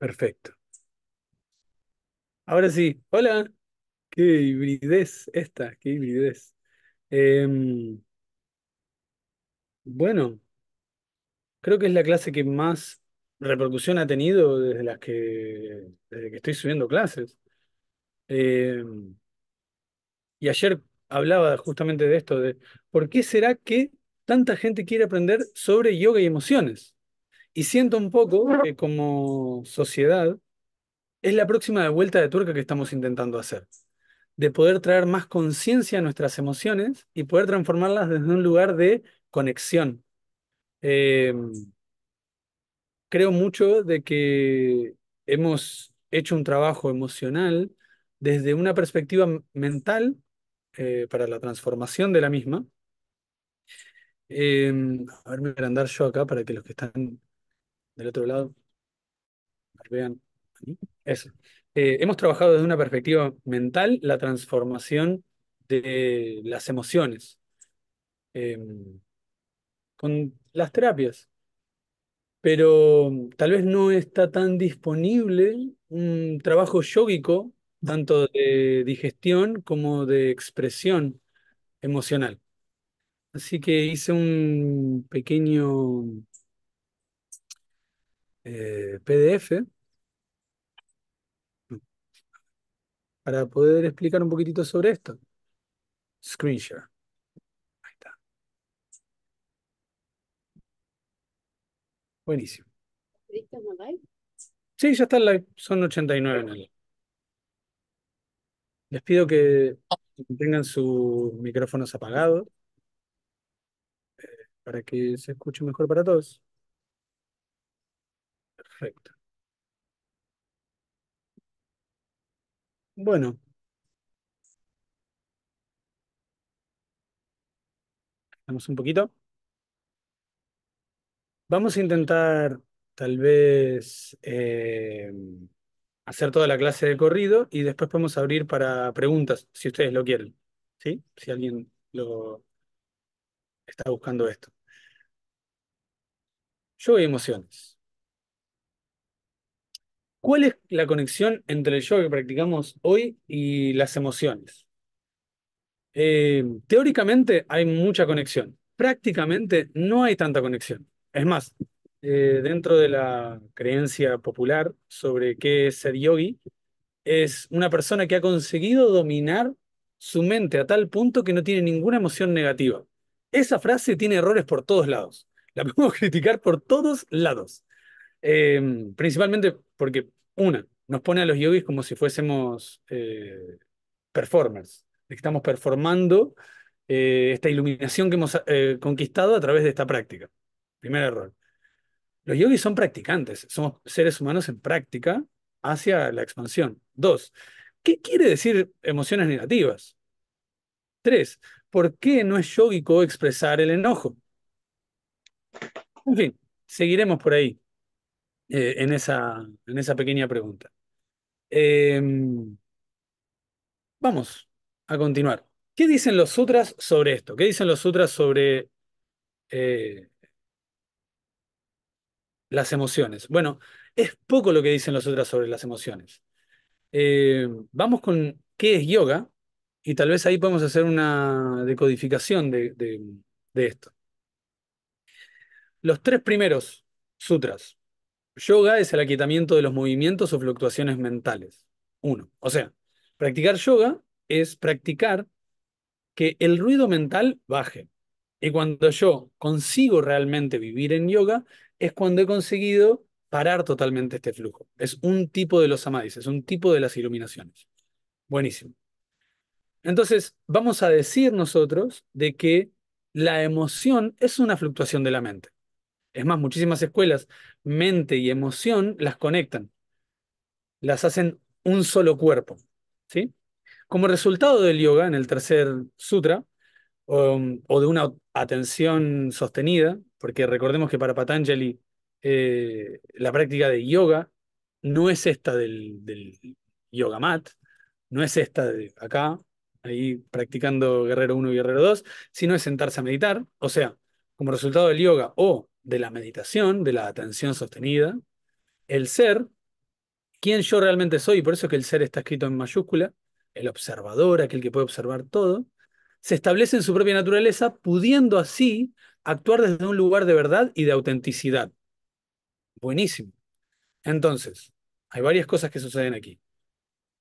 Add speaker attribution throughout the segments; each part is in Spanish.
Speaker 1: Perfecto. Ahora sí, hola. Qué hibridez esta, qué hibridez. Em, bueno, creo que es la clase que más repercusión ha tenido desde las que, estoy subiendo clases. Em, y ayer hablaba justamente de esto, de por qué será que tanta gente quiere aprender sobre yoga y emociones. Y siento un poco que como sociedad es la próxima vuelta de turca que estamos intentando hacer, de poder traer más conciencia a nuestras emociones y poder transformarlas desde un lugar de conexión. Em, creo mucho de que hemos hecho un trabajo emocional desde una perspectiva mental eh, para la transformación de la misma. Em, a ver, me voy a andar yo acá para que los que están del otro lado. Vean, eso. Eh, hemos trabajado desde una perspectiva mental la transformación de las emociones em, con las terapias, pero mm, tal vez no está tan disponible un trabajo yógico, tanto de digestión como de expresión emocional. Así que hice un pequeño eh, PDF para poder explicar un poquitito sobre esto. Screenshare. Ahí está. Buenísimo.
Speaker 2: en live?
Speaker 1: Sí, ya está en live. Son 89 en el. Les pido que tengan sus micrófonos apagados eh, para que se escuche mejor para todos. Perfecto. Bueno. Vamos un poquito. Vamos a intentar tal vez eh, hacer toda la clase de corrido y después podemos abrir para preguntas si ustedes lo quieren. ¿Sí? Si alguien lo está buscando esto. Yo y emociones. ¿Cuál es la conexión entre el yoga que practicamos hoy y las emociones? Eh, teóricamente hay mucha conexión, prácticamente no hay tanta conexión. Es más, eh, dentro de la creencia popular sobre qué es ser yogi, es una persona que ha conseguido dominar su mente a tal punto que no tiene ninguna emoción negativa. Esa frase tiene errores por todos lados. La podemos criticar por todos lados. Em, principalmente porque, una, nos pone a los yogis como si fuésemos eh, performers, que estamos performando eh, esta iluminación que hemos eh, conquistado a través de esta práctica. Primer error. Los yogis son practicantes, somos seres humanos en práctica hacia la expansión. Dos, ¿qué quiere decir emociones negativas? Tres, ¿por qué no es yogico expresar el enojo? En fin, seguiremos por ahí. Eh, en, esa, en esa pequeña pregunta. Em, vamos a continuar. ¿Qué dicen los sutras sobre esto? ¿Qué dicen los sutras sobre eh, las emociones? Bueno, es poco lo que dicen los sutras sobre las emociones. Eh, vamos con qué es yoga y tal vez ahí podemos hacer una decodificación de esto. Los tres primeros sutras Yoga es el aquietamiento de los movimientos o fluctuaciones mentales. Uno. O sea, practicar yoga es practicar que el ruido mental baje. Y cuando yo consigo realmente vivir en yoga, es cuando he conseguido parar totalmente este flujo. Es un tipo de los samadhis, es un tipo de las iluminaciones. Buenísimo. Entonces, vamos a decir nosotros de que la emoción es una fluctuación de la mente. Es más, muchísimas escuelas, mente y emoción las conectan, las hacen un solo cuerpo. ¿sí? Como resultado del yoga, en el tercer sutra, um, o, de una atención sostenida, porque recordemos que para Patanjali eh, la práctica de yoga no es esta del, del yoga mat, no es esta de acá, ahí practicando guerrero 1 y guerrero 2, sino es sentarse a meditar, o sea, como resultado del yoga o de la meditación, de la atención sostenida, el ser, quien yo realmente soy, y por eso que el ser está escrito en mayúscula, el observador, aquel que puede observar todo, se establece en su propia naturaleza, pudiendo así actuar desde un lugar de verdad y de autenticidad. Buenísimo. Entonces, hay varias cosas que suceden aquí.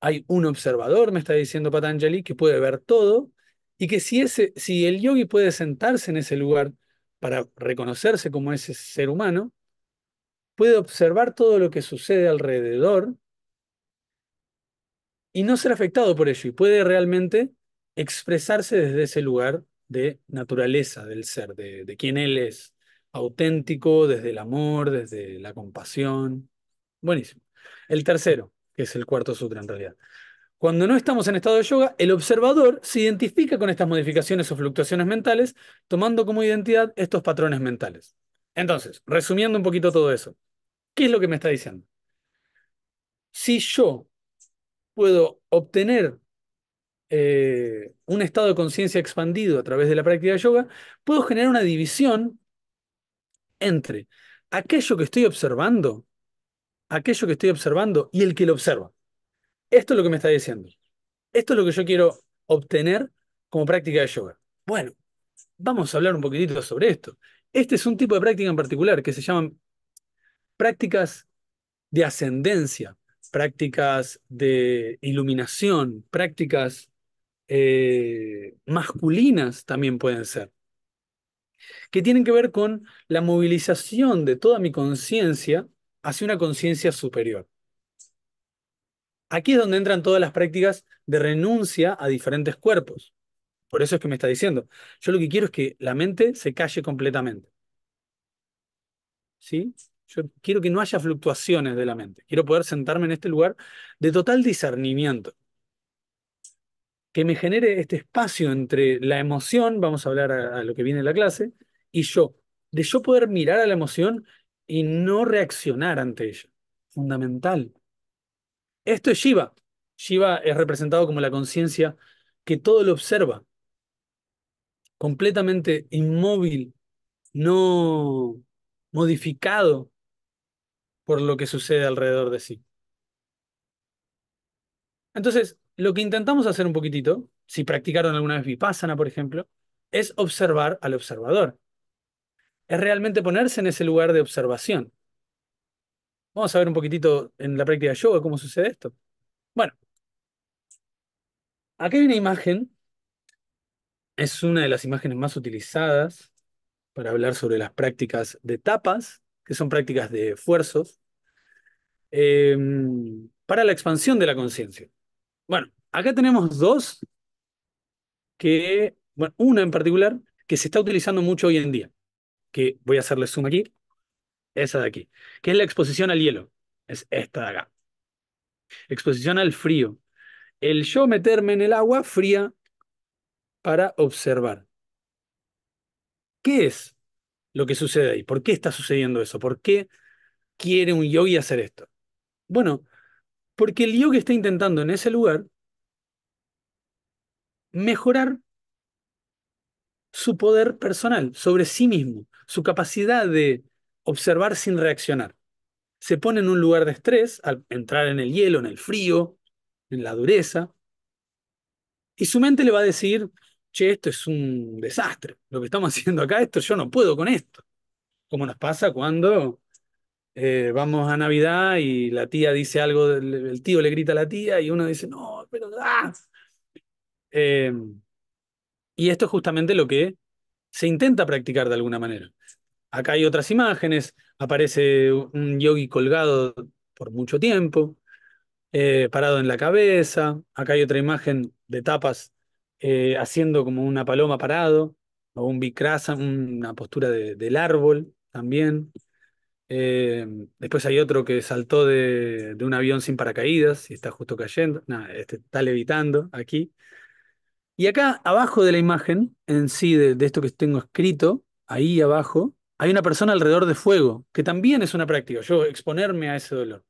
Speaker 1: Hay un observador, me está diciendo Patanjali, que puede ver todo y que si, ese, si el yogi puede sentarse en ese lugar para reconocerse como ese ser humano, puede observar todo lo que sucede alrededor y no ser afectado por ello, y puede realmente expresarse desde ese lugar de naturaleza del ser, de, de quien él es, auténtico, desde el amor, desde la compasión. Buenísimo. El tercero, que es el cuarto sutra en realidad. Cuando no estamos en estado de yoga, el observador se identifica con estas modificaciones o fluctuaciones mentales, tomando como identidad estos patrones mentales. Entonces, resumiendo un poquito todo eso, ¿qué es lo que me está diciendo? Si yo puedo obtener eh, un estado de conciencia expandido a través de la práctica de yoga, puedo generar una división entre aquello que estoy observando, aquello que estoy observando y el que lo observa esto es lo que me está diciendo. Esto es lo que yo quiero obtener como práctica de yoga. Bueno, vamos a hablar un poquitito sobre esto. Este es un tipo de práctica en particular que se llaman prácticas de ascendencia, prácticas de iluminación, prácticas eh, masculinas también pueden ser, que tienen que ver con la movilización de toda mi conciencia hacia una conciencia superior. Aquí es donde entran todas las prácticas de renuncia a diferentes cuerpos. Por eso es que me está diciendo, yo lo que quiero es que la mente se calle completamente. ¿Sí? Yo quiero que no haya fluctuaciones de la mente. Quiero poder sentarme en este lugar de total discernimiento. Que me genere este espacio entre la emoción, vamos a hablar a, lo que viene en la clase, y yo. De yo poder mirar a la emoción y no reaccionar ante ella. Fundamental. Esto es Shiva. Shiva es representado como la conciencia que todo lo observa, completamente inmóvil, no modificado por lo que sucede alrededor de sí. Entonces, lo que intentamos hacer un poquitito, si practicaron alguna vez Vipassana, por ejemplo, es observar al observador. Es realmente ponerse en ese lugar de observación. Vamos a ver un poquitito en la práctica de yoga cómo sucede esto. Bueno, aquí hay una imagen, es una de las imágenes más utilizadas para hablar sobre las prácticas de tapas, que son prácticas de esfuerzos, em, para la expansión de la conciencia. Bueno, acá tenemos dos que, bueno, una en particular que se está utilizando mucho hoy en día, que voy a hacerle suma aquí, esa de aquí. ¿Qué es la exposición al hielo? Es esta de acá. Exposición al frío. El yo meterme en el agua fría para observar. ¿Qué es lo que sucede ahí? ¿Por qué está sucediendo eso? ¿Por qué quiere un yogi hacer esto? Bueno, porque el yogi está intentando en ese lugar mejorar su poder personal sobre sí mismo, su capacidad de observar sin reaccionar. Se pone en un lugar de estrés al entrar en el hielo, en el frío, en la dureza, y su mente le va a decir, che, esto es un desastre, lo que estamos haciendo acá, esto yo no puedo con esto, como nos pasa cuando eh, vamos a Navidad y la tía dice algo, el tío le grita a la tía y uno dice, no, pero... Em, y esto es justamente lo que se intenta practicar de alguna manera. Acá hay otras imágenes, aparece un yogi colgado por mucho tiempo, eh, parado en la cabeza, acá hay otra imagen de tapas eh, haciendo como una paloma parado, o un bikrasa una postura del árbol también. Eh, después hay otro que saltó de, un avión sin paracaídas y está justo cayendo, este está levitando aquí. Y acá abajo de la imagen en sí, de esto que tengo escrito, ahí abajo, hay una persona alrededor de fuego, que también es una práctica, yo exponerme a ese dolor.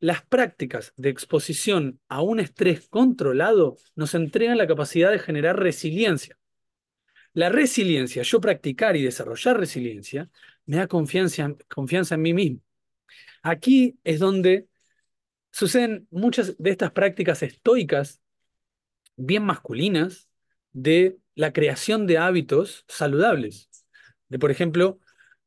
Speaker 1: Las prácticas de exposición a un estrés controlado nos entregan la capacidad de generar resiliencia. La resiliencia, yo practicar y desarrollar resiliencia, me da confianza, confianza en mí mismo. Aquí es donde suceden muchas de estas prácticas estoicas, bien masculinas, de la creación de hábitos saludables de, por ejemplo,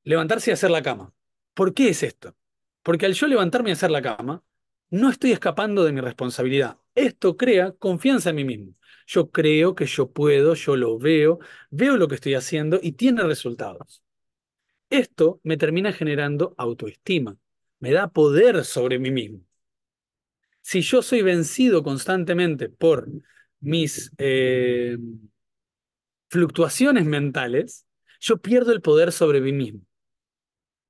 Speaker 1: levantarse y hacer la cama. ¿Por qué es esto? Porque al yo levantarme y hacer la cama, no estoy escapando de mi responsabilidad. Esto crea confianza en mí mismo. Yo creo que yo puedo, yo lo veo, veo lo que estoy haciendo y tiene resultados. Esto me termina generando autoestima, me da poder sobre mí mismo. Si yo soy vencido constantemente por mis eh, fluctuaciones mentales, yo pierdo el poder sobre mí mismo.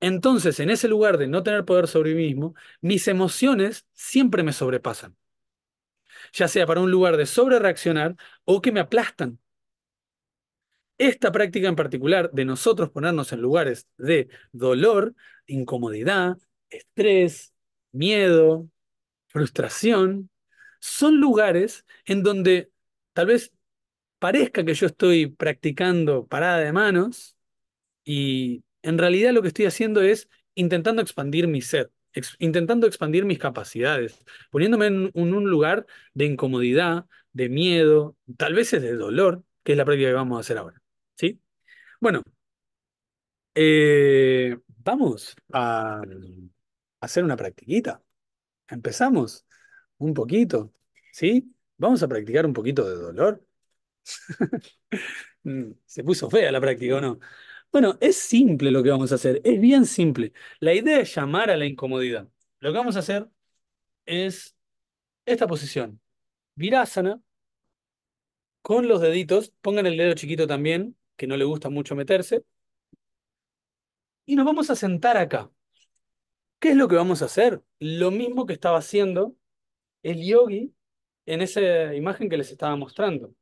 Speaker 1: Entonces, en ese lugar de no tener poder sobre mí mismo, mis emociones siempre me sobrepasan. Ya sea para un lugar de sobrereaccionar o que me aplastan. Esta práctica en particular de nosotros ponernos en lugares de dolor, incomodidad, estrés, miedo, frustración, son lugares en donde tal vez parezca que yo estoy practicando parada de manos y en realidad lo que estoy haciendo es intentando expandir mi ser, intentando expandir mis capacidades, poniéndome en un, lugar de incomodidad, de miedo, tal vez es de dolor, que es la práctica que vamos a hacer ahora. ¿sí? Bueno, eh, vamos a hacer una practiquita. Empezamos un poquito, ¿sí? Vamos a practicar un poquito de dolor. Mm, se puso fea la práctica, ¿o no? Bueno, es simple lo que vamos a hacer, es bien simple. La idea es llamar a la incomodidad. Lo que vamos a hacer es esta posición, virasana, con los deditos, pongan el dedo chiquito también, que no le gusta mucho meterse, y nos vamos a sentar acá. ¿Qué es lo que vamos a hacer? Lo mismo que estaba haciendo el yogi en esa imagen que les estaba mostrando.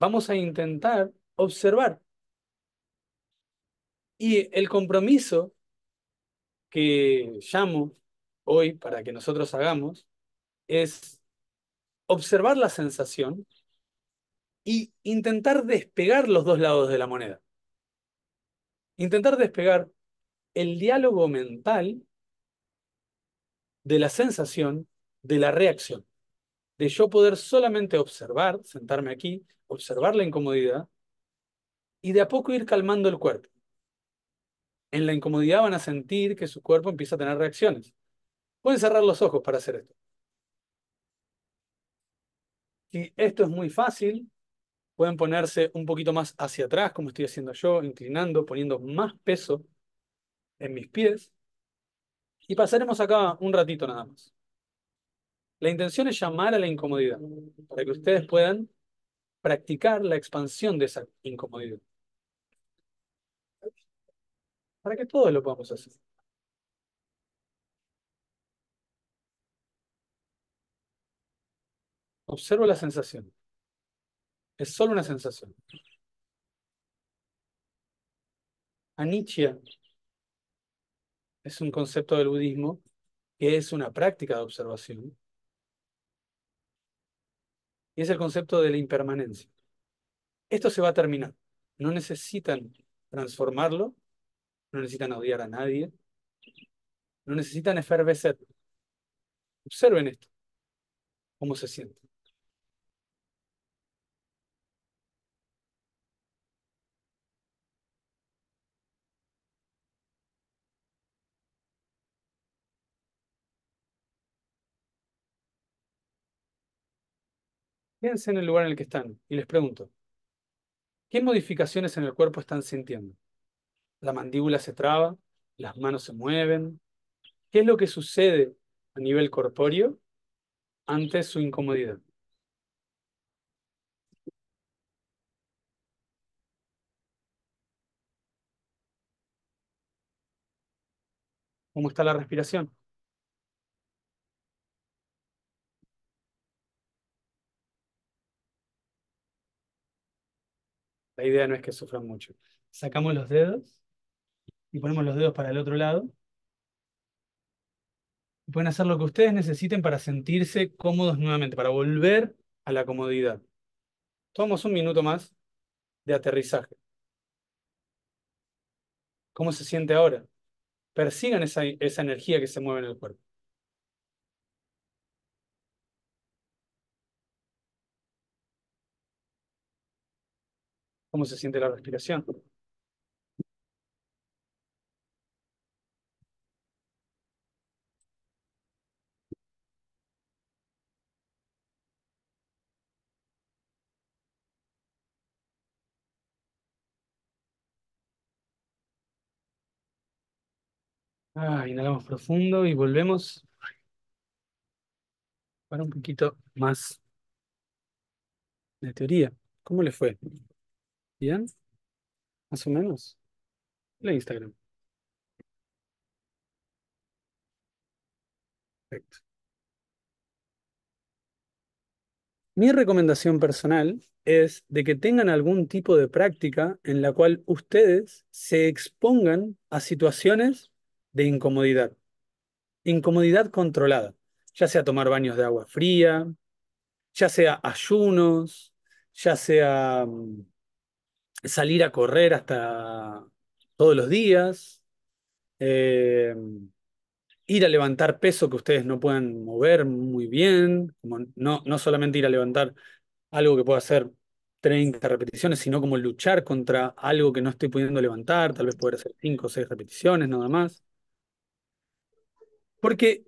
Speaker 1: Vamos a intentar observar. Y el compromiso que llamo hoy para que nosotros hagamos es observar la sensación y intentar despegar los dos lados de la moneda. Intentar despegar el diálogo mental de la sensación de la reacción de yo poder solamente observar, sentarme aquí, observar la incomodidad y de a poco ir calmando el cuerpo. En la incomodidad van a sentir que su cuerpo empieza a tener reacciones. Pueden cerrar los ojos para hacer esto. y esto es muy fácil, pueden ponerse un poquito más hacia atrás, como estoy haciendo yo, inclinando, poniendo más peso en mis pies. Y pasaremos acá un ratito nada más. La intención es llamar a la incomodidad para que ustedes puedan practicar la expansión de esa incomodidad. Para que todos lo podamos hacer. Observo la sensación. Es solo una sensación. Anicca es un concepto del budismo que es una práctica de observación y es el concepto de la impermanencia. Esto se va a terminar. No necesitan transformarlo, no necesitan odiar a nadie, no necesitan efervescer. Observen esto, cómo se siente. Quédense en el lugar en el que están y les pregunto, ¿qué modificaciones en el cuerpo están sintiendo? ¿La mandíbula se traba? ¿Las manos se mueven? ¿Qué es lo que sucede a nivel corpóreo ante su incomodidad? ¿Cómo está la respiración? La idea no es que sufran mucho. Sacamos los dedos y ponemos los dedos para el otro lado. pueden hacer lo que ustedes necesiten para sentirse cómodos nuevamente, para volver a la comodidad. Tomamos un minuto más de aterrizaje. ¿Cómo se siente ahora? Persigan esa energía que se mueve en el cuerpo. cómo se siente la respiración. Ah, inhalamos profundo y volvemos para un poquito más de teoría. ¿Cómo le fue? Bien, más o menos. La Instagram. Perfecto. Mi recomendación personal es de que tengan algún tipo de práctica en la cual ustedes se expongan a situaciones de incomodidad. Incomodidad controlada, ya sea tomar baños de agua fría, ya sea ayunos, ya sea mm, salir a correr hasta todos los días, eh, ir a levantar peso que ustedes no puedan mover muy bien, no, no solamente ir a levantar algo que pueda hacer 30 repeticiones, sino como luchar contra algo que no estoy pudiendo levantar, tal vez poder hacer 5 o 6 repeticiones nada más. Porque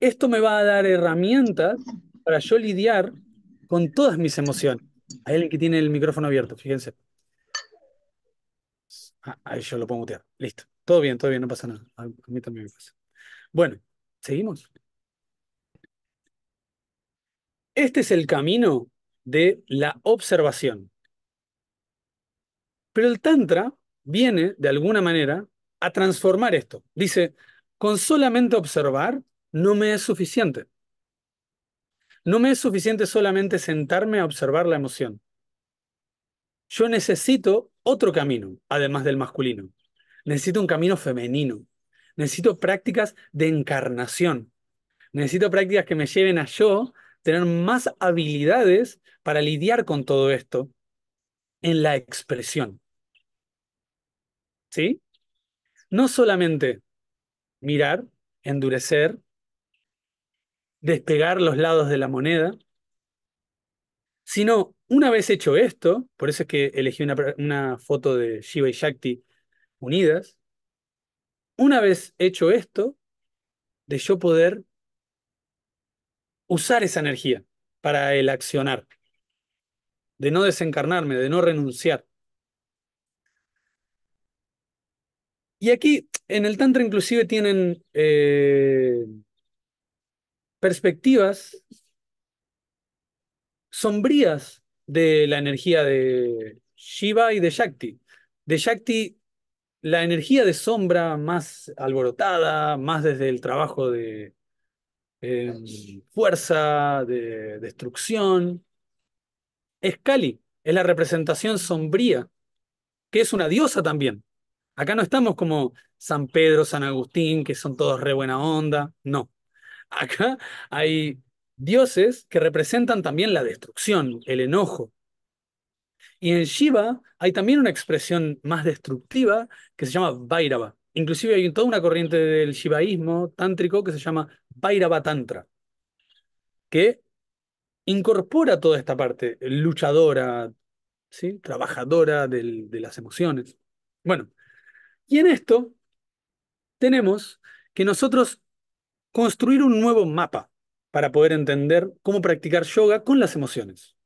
Speaker 1: esto me va a dar herramientas para yo lidiar con todas mis emociones. Hay alguien que tiene el micrófono abierto, fíjense. Ah, ahí yo lo puedo mutear. Listo. Todo bien, todo bien, no pasa nada. A mí también me pasa. Bueno, seguimos. Este es el camino de la observación. Pero el Tantra viene, de alguna manera, a transformar esto. Dice, con solamente observar no me es suficiente. No me es suficiente solamente sentarme a observar la emoción yo necesito otro camino, además del masculino. Necesito un camino femenino. Necesito prácticas de encarnación. Necesito prácticas que me lleven a yo tener más habilidades para lidiar con todo esto en la expresión. ¿Sí? No solamente mirar, endurecer, despegar los lados de la moneda, sino una vez hecho esto, por eso es que elegí una, foto de Shiva y Shakti unidas, una vez hecho esto, de yo poder usar esa energía para el accionar, de no desencarnarme, de no renunciar. Y aquí en el Tantra inclusive tienen eh, perspectivas sombrías de la energía de Shiva y de Shakti. De Shakti, la energía de sombra más alborotada, más desde el trabajo de em, fuerza, de destrucción, es Kali, es la representación sombría, que es una diosa también. Acá no estamos como San Pedro, San Agustín, que son todos re buena onda, no. Acá hay dioses que representan también la destrucción, el enojo. Y en Shiva hay también una expresión más destructiva que se llama Vairava. Inclusive hay toda una corriente del shivaísmo tántrico que se llama Vairava Tantra, que incorpora toda esta parte luchadora, ¿sí? trabajadora de las emociones. Bueno, y en esto tenemos que nosotros construir un nuevo mapa para poder entender cómo practicar yoga con las emociones.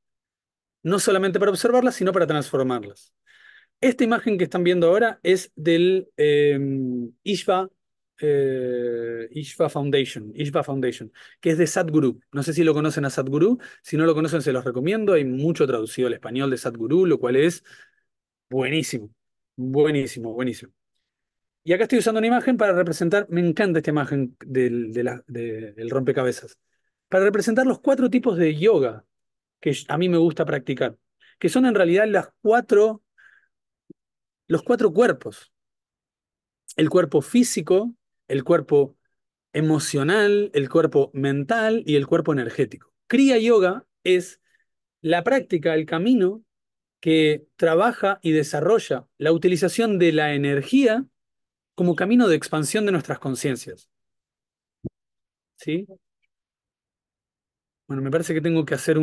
Speaker 1: No solamente para observarlas, sino para transformarlas. Esta imagen que están viendo ahora es del em, eh, Ishva, Foundation, Foundation, que es de Sadhguru. No sé si lo conocen a Sadhguru, si no lo conocen se los recomiendo, hay mucho traducido al español de Sadhguru, lo cual es buenísimo, buenísimo, buenísimo. Y acá estoy usando una imagen para representar, me encanta esta imagen del rompecabezas para representar los cuatro tipos de yoga que a mí me gusta practicar, que son en realidad las cuatro, los cuatro cuerpos. El cuerpo físico, el cuerpo emocional, el cuerpo mental y el cuerpo energético. Kriya Yoga es la práctica, el camino que trabaja y desarrolla la utilización de la energía como camino de expansión de nuestras conciencias. ¿Sí? Bueno, me parece que tengo que hacer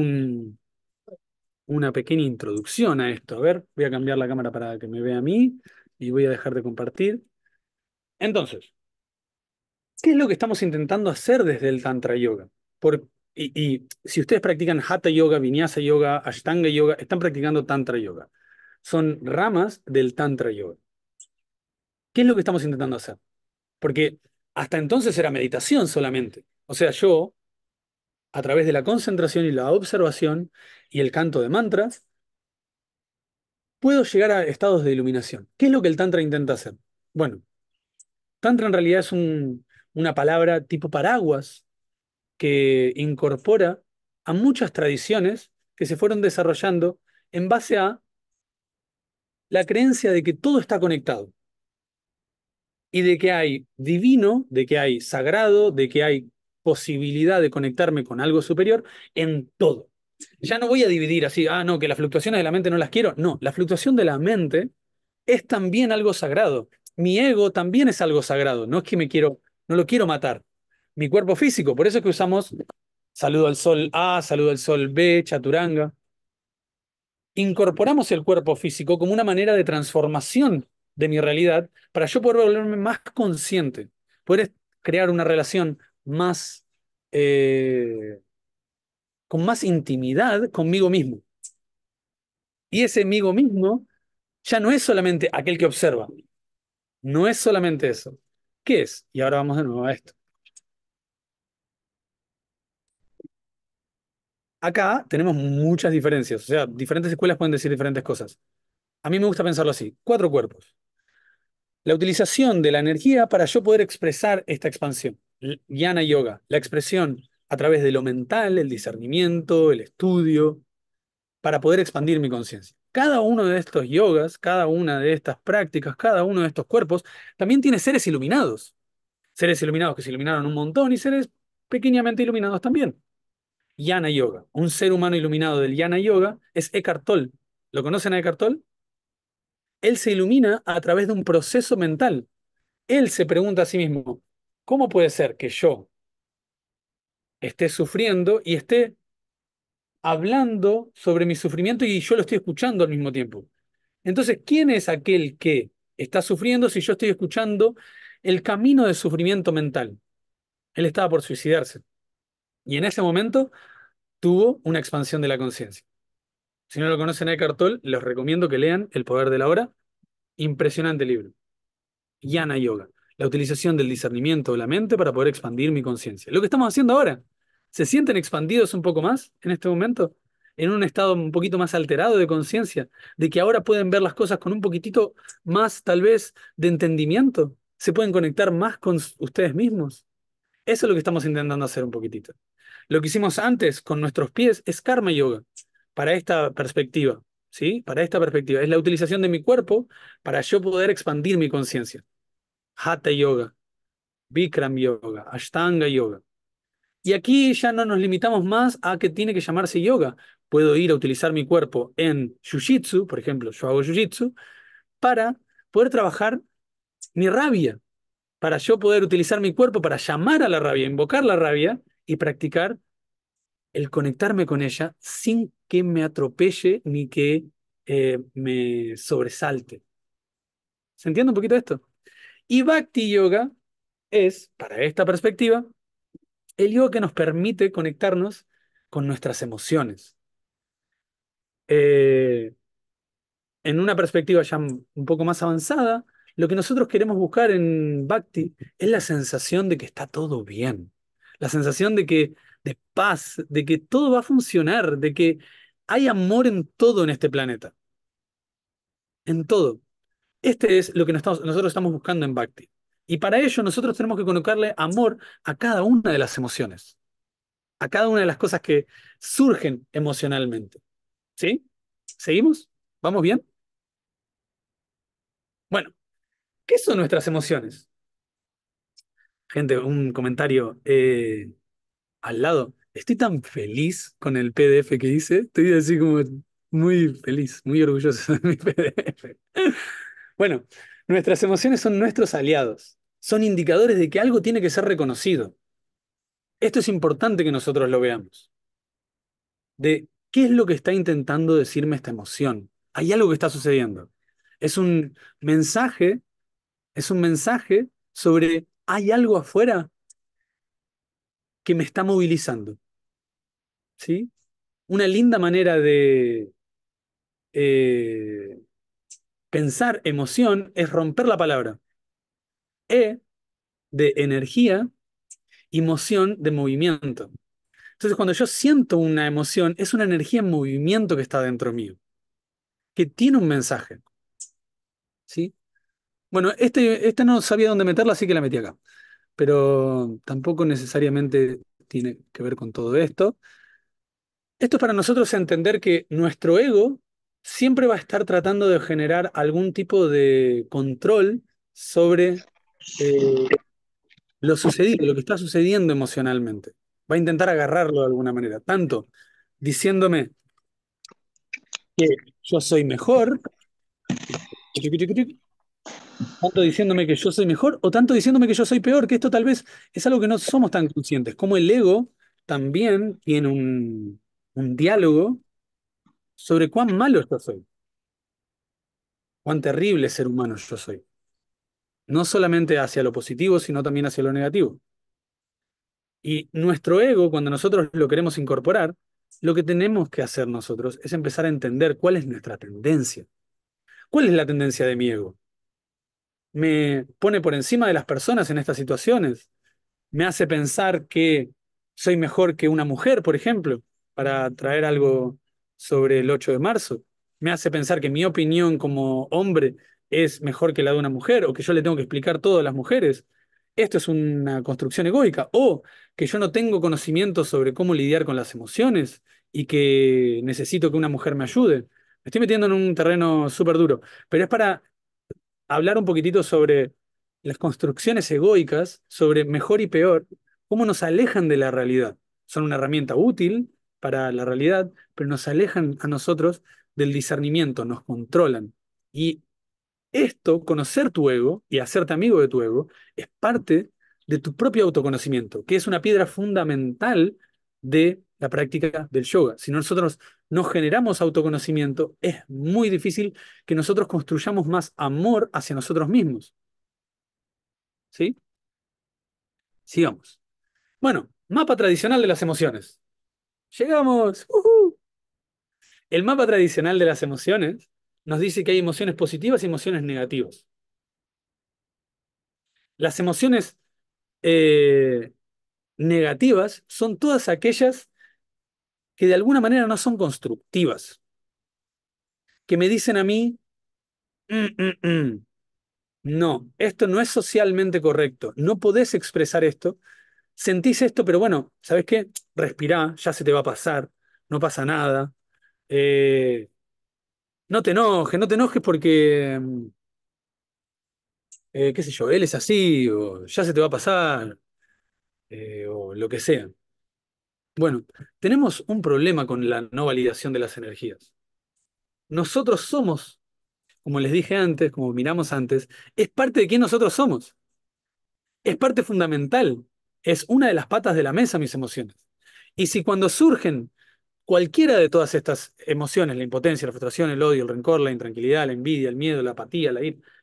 Speaker 1: una pequeña introducción a esto. A ver, voy a cambiar la cámara para que me vea a mí y voy a dejar de compartir. Entonces, ¿qué es lo que estamos intentando hacer desde el Tantra Yoga? Por, y, y, si ustedes practican Hatha Yoga, Vinyasa Yoga, Ashtanga Yoga, están practicando Tantra Yoga. Son ramas del Tantra Yoga. ¿Qué es lo que estamos intentando hacer? Porque hasta entonces era meditación solamente. O sea, yo a través de la concentración y la observación y el canto de mantras, puedo llegar a estados de iluminación. ¿Qué es lo que el Tantra intenta hacer? Bueno, Tantra en realidad es una palabra tipo paraguas que incorpora a muchas tradiciones que se fueron desarrollando en base a la creencia de que todo está conectado y de que hay divino, de que hay sagrado, de que hay posibilidad de conectarme con algo superior en todo. Ya no voy a dividir así, ah, no, que las fluctuaciones de la mente no las quiero. No, la fluctuación de la mente es también algo sagrado. Mi ego también es algo sagrado. No es que me quiero, no lo quiero matar. Mi cuerpo físico, por eso es que usamos saludo al sol A, saludo al sol B, chaturanga. Incorporamos el cuerpo físico como una manera de transformación de mi realidad para yo poder volverme más consciente, poder crear una relación más, eh, con más intimidad conmigo mismo. Y ese amigo mismo ya no es solamente aquel que observa. No es solamente eso. ¿Qué es? Y ahora vamos de nuevo a esto. Acá tenemos muchas diferencias, o sea, diferentes escuelas pueden decir diferentes cosas. A mí me gusta pensarlo así, cuatro cuerpos. La utilización de la energía para yo poder expresar esta expansión yana Yoga, la expresión a través de lo mental, el discernimiento, el estudio, para poder expandir mi conciencia. Cada uno de estos yogas, cada una de estas prácticas, cada uno de estos cuerpos, también tiene seres iluminados. Seres iluminados que se iluminaron un montón y seres pequeñamente iluminados también. Yana Yoga, un ser humano iluminado del Yana Yoga es Eckhart Tolle. ¿Lo conocen a Eckhart Tolle? Él se ilumina a través de un proceso mental. Él se pregunta a sí mismo, ¿Cómo puede ser que yo esté sufriendo y esté hablando sobre mi sufrimiento y yo lo estoy escuchando al mismo tiempo? Entonces, ¿quién es aquel que está sufriendo si yo estoy escuchando el camino de sufrimiento mental? Él estaba por suicidarse. Y en ese momento tuvo una expansión de la conciencia. Si no lo conocen a Eckhart Tolle, les recomiendo que lean El Poder de la Hora. Impresionante libro. Yana Yoga la utilización del discernimiento de la mente para poder expandir mi conciencia. Lo que estamos haciendo ahora, ¿se sienten expandidos un poco más en este momento? En un estado un poquito más alterado de conciencia, de que ahora pueden ver las cosas con un poquitito más, tal vez, de entendimiento. Se pueden conectar más con ustedes mismos. Eso es lo que estamos intentando hacer un poquitito. Lo que hicimos antes con nuestros pies es karma yoga, para esta perspectiva, ¿sí? Para esta perspectiva. Es la utilización de mi cuerpo para yo poder expandir mi conciencia. Hatha Yoga, Bikram Yoga, Ashtanga Yoga. Y aquí ya no nos limitamos más a que tiene que llamarse yoga. Puedo ir a utilizar mi cuerpo en jiu-jitsu, por ejemplo, yo hago jiu-jitsu, para poder trabajar mi rabia, para yo poder utilizar mi cuerpo para llamar a la rabia, invocar la rabia y practicar el conectarme con ella sin que me atropelle ni que eh, me sobresalte. ¿Se entiende un poquito esto? Y Bhakti Yoga es, para esta perspectiva, el yoga que nos permite conectarnos con nuestras emociones. Eh, en una perspectiva ya un poco más avanzada, lo que nosotros queremos buscar en Bhakti es la sensación de que está todo bien, la sensación de que de paz, de que todo va a funcionar, de que hay amor en todo en este planeta. En todo. Este es lo que nosotros estamos buscando en Bhakti. Y para ello nosotros tenemos que colocarle amor a cada una de las emociones, a cada una de las cosas que surgen emocionalmente. ¿Sí? ¿Seguimos? ¿Vamos bien? Bueno, ¿qué son nuestras emociones? Gente, un comentario eh, al lado. Estoy tan feliz con el PDF que hice. Estoy así como muy feliz, muy orgulloso de mi PDF. Bueno, nuestras emociones son nuestros aliados, son indicadores de que algo tiene que ser reconocido. Esto es importante que nosotros lo veamos. De qué es lo que está intentando decirme esta emoción. Hay algo que está sucediendo. Es un mensaje, es un mensaje sobre hay algo afuera que me está movilizando. ¿Sí? Una linda manera de eh, Pensar emoción es romper la palabra. E de energía y moción de movimiento. Entonces, cuando yo siento una emoción, es una energía en movimiento que está dentro mío, que tiene un mensaje. ¿Sí? Bueno, este, esta no sabía dónde meterla, así que la metí acá. Pero tampoco necesariamente tiene que ver con todo esto. Esto es para nosotros entender que nuestro ego siempre va a estar tratando de generar algún tipo de control sobre eh, lo sucedido, lo que está sucediendo emocionalmente. Va a intentar agarrarlo de alguna manera, tanto diciéndome que yo soy mejor, tanto diciéndome que yo soy mejor o tanto diciéndome que yo soy peor, que esto tal vez es algo que no somos tan conscientes, como el ego también tiene un, un diálogo sobre cuán malo yo soy, cuán terrible ser humano yo soy. No solamente hacia lo positivo, sino también hacia lo negativo. Y nuestro ego, cuando nosotros lo queremos incorporar, lo que tenemos que hacer nosotros es empezar a entender cuál es nuestra tendencia. ¿Cuál es la tendencia de mi ego? ¿Me pone por encima de las personas en estas situaciones? ¿Me hace pensar que soy mejor que una mujer, por ejemplo? Para traer algo sobre el 8 de marzo. Me hace pensar que mi opinión como hombre es mejor que la de una mujer o que yo le tengo que explicar todo a las mujeres. Esto es una construcción egoica. O que yo no tengo conocimiento sobre cómo lidiar con las emociones y que necesito que una mujer me ayude. Me estoy metiendo en un terreno súper duro, pero es para hablar un poquitito sobre las construcciones egoicas, sobre mejor y peor, cómo nos alejan de la realidad. Son una herramienta útil, para la realidad, pero nos alejan a nosotros del discernimiento, nos controlan. Y esto, conocer tu ego y hacerte amigo de tu ego, es parte de tu propio autoconocimiento, que es una piedra fundamental de la práctica del yoga. Si nosotros no generamos autoconocimiento, es muy difícil que nosotros construyamos más amor hacia nosotros mismos. ¿Sí? Sigamos. Bueno, mapa tradicional de las emociones. Llegamos. El mapa tradicional de las emociones nos dice que hay emociones positivas y emociones negativas. Las emociones eh, negativas son todas aquellas que de alguna manera no son constructivas, que me dicen a mí, mm, mm, mm". no, esto no es socialmente correcto, no podés expresar esto, sentís esto, pero bueno, ¿sabes qué? respirá, ya se te va a pasar, no pasa nada. Eh, no te enojes, no te enojes porque, mm, eh, qué sé yo, él es así, o ya se te va a pasar, eh, o lo que sea. Bueno, tenemos un problema con la no validación de las energías. Nosotros somos, como les dije antes, como miramos antes, es parte de quién nosotros somos. Es parte fundamental, es una de las patas de la mesa mis emociones. Y si cuando surgen cualquiera de todas estas emociones, la impotencia, la frustración, el odio, el rencor, la intranquilidad, la envidia, el miedo, la apatía, la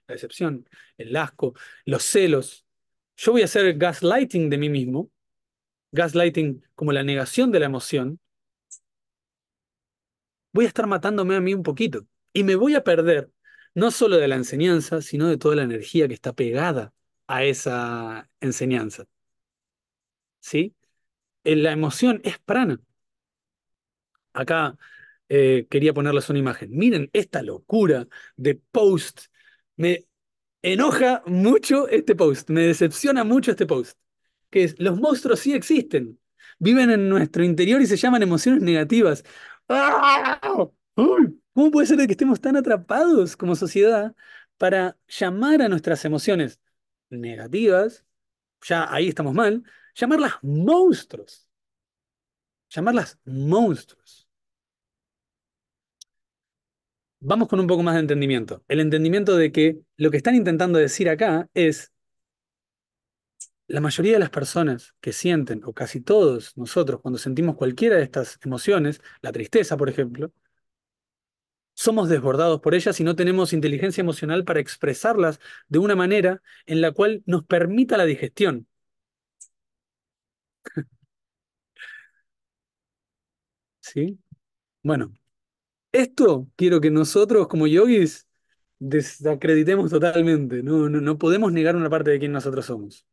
Speaker 1: la decepción, el asco, los celos, yo voy a hacer gaslighting de mí mismo, gaslighting como la negación de la emoción, voy a estar matándome a mí un poquito y me voy a perder no solo de la enseñanza, sino de toda la energía que está pegada a esa enseñanza. ¿Sí? la emoción es prana. Acá eh, quería ponerles una imagen. Miren esta locura de post. Me enoja mucho este post, me decepciona mucho este post. Que es, los monstruos sí existen, viven en nuestro interior y se llaman emociones negativas. ¡Ah! ¿Cómo puede ser que estemos tan atrapados como sociedad para llamar a nuestras emociones negativas? Ya ahí estamos mal, llamarlas monstruos. Llamarlas monstruos. Vamos con un poco más de entendimiento. El entendimiento de que lo que están intentando decir acá es la mayoría de las personas que sienten, o casi todos nosotros, cuando sentimos cualquiera de estas emociones, la tristeza, por ejemplo, somos desbordados por ellas y no tenemos inteligencia emocional para expresarlas de una manera en la cual nos permita la digestión. ¿Sí? Bueno, esto quiero que nosotros como yogis desacreditemos totalmente. No, no, no podemos negar una parte de quién nosotros somos.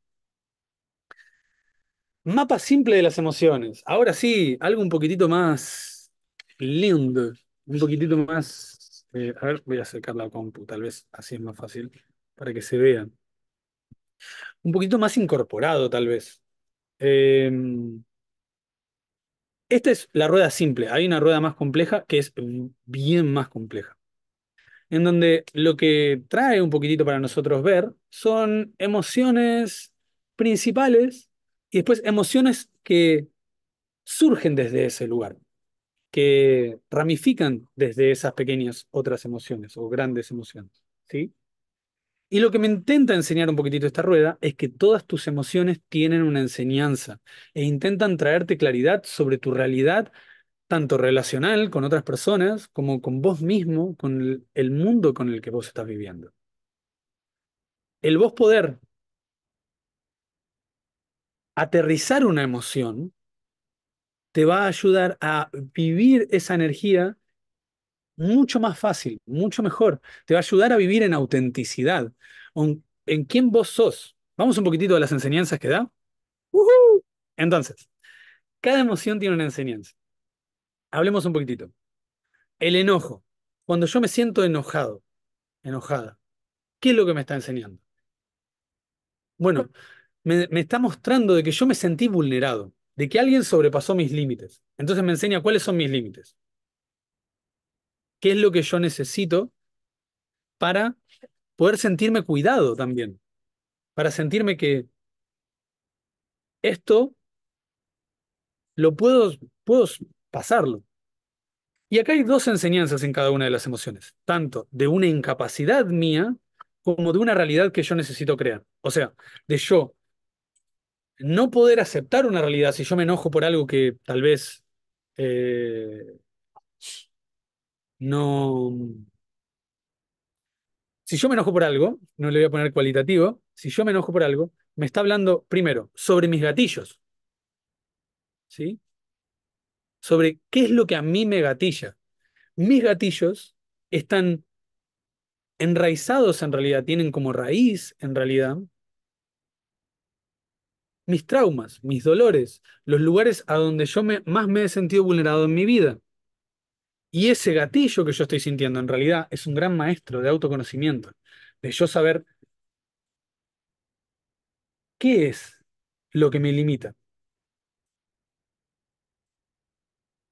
Speaker 1: Mapa simple de las emociones. Ahora sí, algo un poquitito más lindo, un poquitito más... Eh, a ver, voy a acercar la compu, tal vez así es más fácil para que se vean. Un poquito más incorporado, tal vez. Em, esta es la rueda simple. Hay una rueda más compleja que es bien más compleja. En donde lo que trae un poquitito para nosotros ver son emociones principales y después emociones que surgen desde ese lugar, que ramifican desde esas pequeñas otras emociones o grandes emociones. ¿Sí? Y lo que me intenta enseñar un poquitito esta rueda es que todas tus emociones tienen una enseñanza e intentan traerte claridad sobre tu realidad, tanto relacional con otras personas como con vos mismo, con el, mundo con el que vos estás viviendo. El vos poder aterrizar una emoción te va a ayudar a vivir esa energía mucho más fácil, mucho mejor. Te va a ayudar a vivir en autenticidad, en, quién vos sos. Vamos un poquitito a las enseñanzas que da. Entonces, cada emoción tiene una enseñanza. Hablemos un poquitito. El enojo. Cuando yo me siento enojado, enojada, ¿qué es lo que me está enseñando? Bueno, me está mostrando de que yo me sentí vulnerado, de que alguien sobrepasó mis límites. Entonces me enseña cuáles son mis límites qué es lo que yo necesito para poder sentirme cuidado también, para sentirme que esto lo puedo, puedo pasarlo. Y acá hay dos enseñanzas en cada una de las emociones, tanto de una incapacidad mía como de una realidad que yo necesito crear. O sea, de yo no poder aceptar una realidad si yo me enojo por algo que tal vez eh, no. Si yo me enojo por algo, no le voy a poner cualitativo, si yo me enojo por algo, me está hablando primero sobre mis gatillos. ¿Sí? Sobre qué es lo que a mí me gatilla. Mis gatillos están enraizados en realidad, tienen como raíz en realidad mis traumas, mis dolores, los lugares a donde yo más me he sentido vulnerado en mi vida. Y ese gatillo que yo estoy sintiendo en realidad es un gran maestro de autoconocimiento, de yo saber qué es lo que me limita.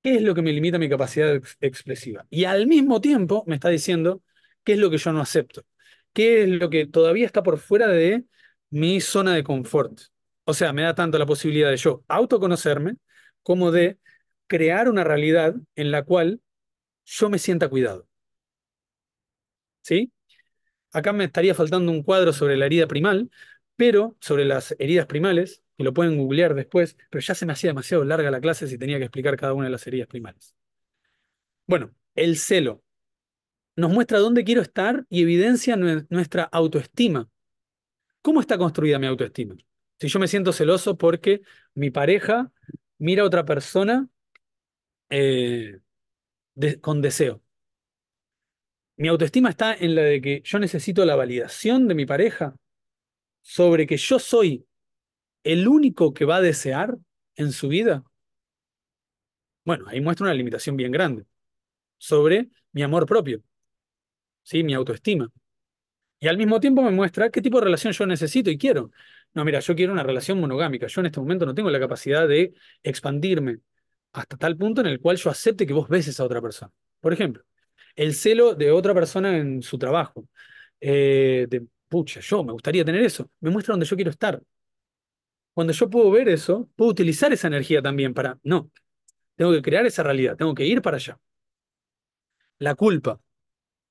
Speaker 1: ¿Qué es lo que me limita mi capacidad expresiva? Y al mismo tiempo me está diciendo qué es lo que yo no acepto, qué es lo que todavía está por fuera de mi zona de confort. O sea, me da tanto la posibilidad de yo autoconocerme como de crear una realidad en la cual yo me sienta cuidado. ¿Sí? Acá me estaría faltando un cuadro sobre la herida primal, pero sobre las heridas primales, y lo pueden googlear después, pero ya se me hacía demasiado larga la clase si tenía que explicar cada una de las heridas primales. Bueno, el celo nos muestra dónde quiero estar y evidencia nuestra autoestima. ¿Cómo está construida mi autoestima? Si yo me siento celoso porque mi pareja mira a otra persona eh, con deseo. Mi autoestima está en la de que yo necesito la validación de mi pareja sobre que yo soy el único que va a desear en su vida. Bueno, ahí muestra una limitación bien grande sobre mi amor propio, ¿sí? mi autoestima. Y al mismo tiempo me muestra qué tipo de relación yo necesito y quiero. No, mira, yo quiero una relación monogámica. Yo en este momento no tengo la capacidad de expandirme, hasta tal punto en el cual yo acepte que vos ves a otra persona. Por ejemplo, el celo de otra persona en su trabajo. Eh, de, pucha, yo me gustaría tener eso. Me muestra donde yo quiero estar. Cuando yo puedo ver eso, puedo utilizar esa energía también para... No, tengo que crear esa realidad, tengo que ir para allá. La culpa.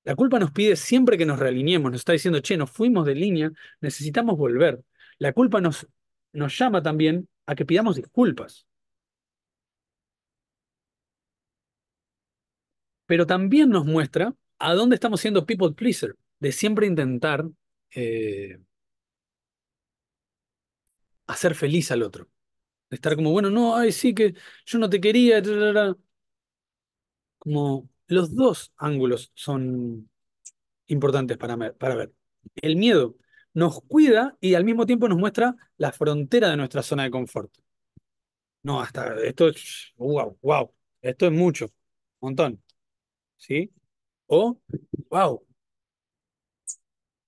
Speaker 1: La culpa nos pide siempre que nos realineemos, nos está diciendo, che, nos fuimos de línea, necesitamos volver. La culpa nos, nos llama también a que pidamos disculpas. pero también nos muestra a dónde estamos siendo people pleaser, de siempre intentar eh, hacer feliz al otro. De estar como, bueno, no, ay, sí, que yo no te quería. Como los dos ángulos son importantes para, para ver. El miedo nos cuida y al mismo tiempo nos muestra la frontera de nuestra zona de confort. No, hasta esto es, wow, wow, esto es mucho, montón. ¿sí? O, wow,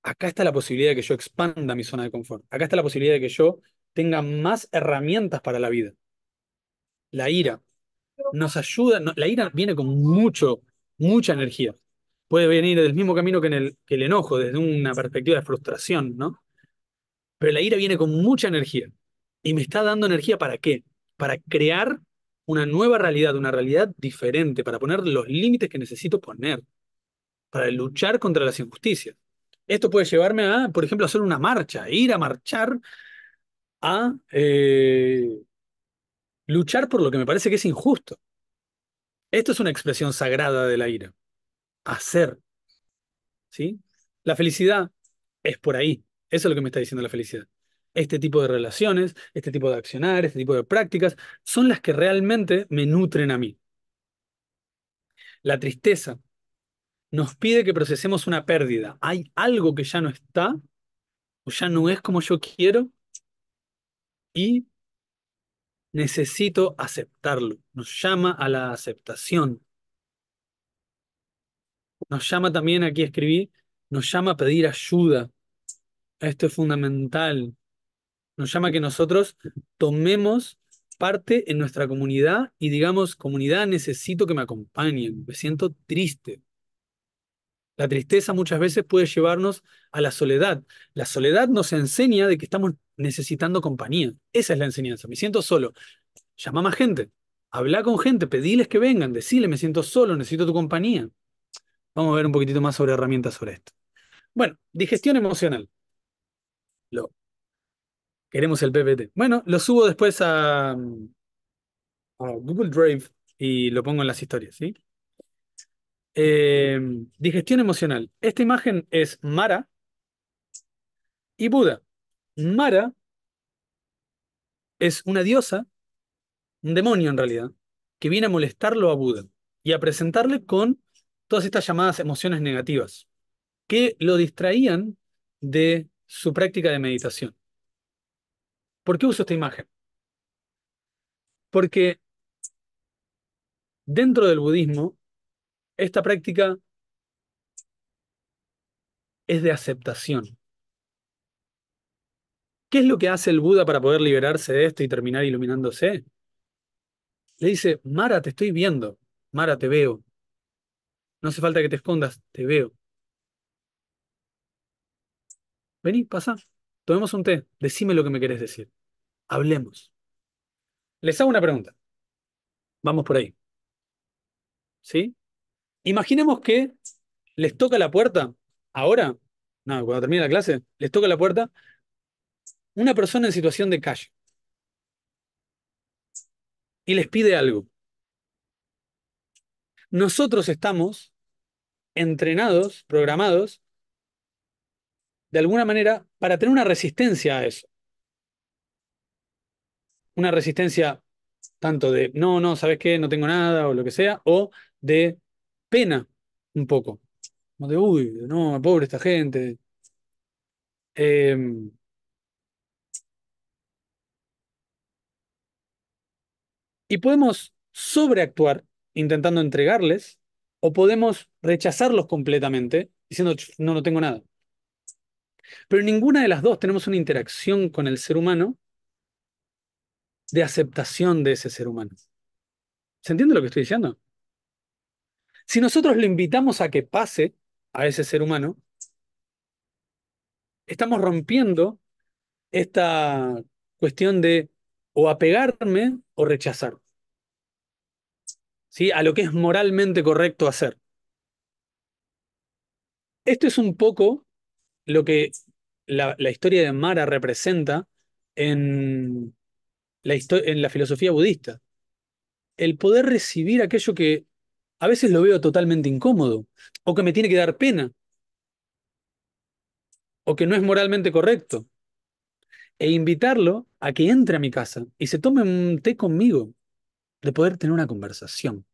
Speaker 1: acá está la posibilidad de que yo expanda mi zona de confort, acá está la posibilidad de que yo tenga más herramientas para la vida. La ira nos ayuda, la ira viene con mucho, mucha energía. Puede venir del mismo camino que, el, que el enojo, desde una perspectiva de frustración, ¿no? Pero la ira viene con mucha energía. ¿Y me está dando energía para qué? Para crear una nueva realidad, una realidad diferente, para poner los límites que necesito poner, para luchar contra las injusticias. Esto puede llevarme a, por ejemplo, hacer una marcha, ir a marchar a eh, luchar por lo que me parece que es injusto. Esto es una expresión sagrada de la ira. Hacer. ¿Sí? La felicidad es por ahí. Eso es lo que me está diciendo la felicidad este tipo de relaciones, este tipo de accionar, este tipo de prácticas, son las que realmente me nutren a mí. La tristeza nos pide que procesemos una pérdida. Hay algo que ya no está o ya no es como yo quiero y necesito aceptarlo. Nos llama a la aceptación. Nos llama también, aquí escribí, nos llama a pedir ayuda. Esto es fundamental nos llama a que nosotros tomemos parte en nuestra comunidad y digamos, comunidad, necesito que me acompañen, me siento triste. La tristeza muchas veces puede llevarnos a la soledad. La soledad nos enseña de que estamos necesitando compañía. Esa es la enseñanza. Me siento solo. Llama a más gente. Habla con gente. Pediles que vengan. Decile, me siento solo. Necesito tu compañía. Vamos a ver un poquitito más sobre herramientas sobre esto. Bueno, digestión emocional. Lo Queremos el PPT. Bueno, lo subo después a, Google Drive y lo pongo en las historias, ¿sí? Em, digestión emocional. Esta imagen es Mara y Buda. Mara es una diosa, un demonio en realidad, que viene a molestarlo a Buda y a presentarle con todas estas llamadas emociones negativas que lo distraían de su práctica de meditación. ¿Por qué uso esta imagen? Porque dentro del budismo, esta práctica es de aceptación. ¿Qué es lo que hace el Buda para poder liberarse de esto y terminar iluminándose? Le dice, Mara, te estoy viendo, Mara, te veo. No hace falta que te escondas, te veo. Vení, pasa. Tomemos un té, decime lo que me querés decir. Hablemos. Les hago una pregunta. Vamos por ahí. ¿Sí? Imaginemos que les toca la puerta, ahora, cuando termine la clase, les toca la puerta una persona en situación de calle y les pide algo. Nosotros estamos entrenados, programados, de alguna manera, para tener una resistencia a eso. Una resistencia tanto de, no, no, ¿sabes qué? No tengo nada o lo que sea, o de pena un poco. Como de, uy, no, pobre esta gente. Em, y podemos sobreactuar intentando entregarles o podemos rechazarlos completamente diciendo, no, no tengo nada. Pero ninguna de las dos tenemos una interacción con el ser humano de aceptación de ese ser humano. ¿Se entiende lo que estoy diciendo? Si nosotros lo invitamos a que pase a ese ser humano, estamos rompiendo esta cuestión de o apegarme o rechazar. ¿Sí? A lo que es moralmente correcto hacer. Esto es un poco lo que la, historia de Mara representa en la, en la filosofía budista. El poder recibir aquello que a veces lo veo totalmente incómodo, o que me tiene que dar pena, o que no es moralmente correcto, e invitarlo a que entre a mi casa y se tome un té conmigo, de poder tener una conversación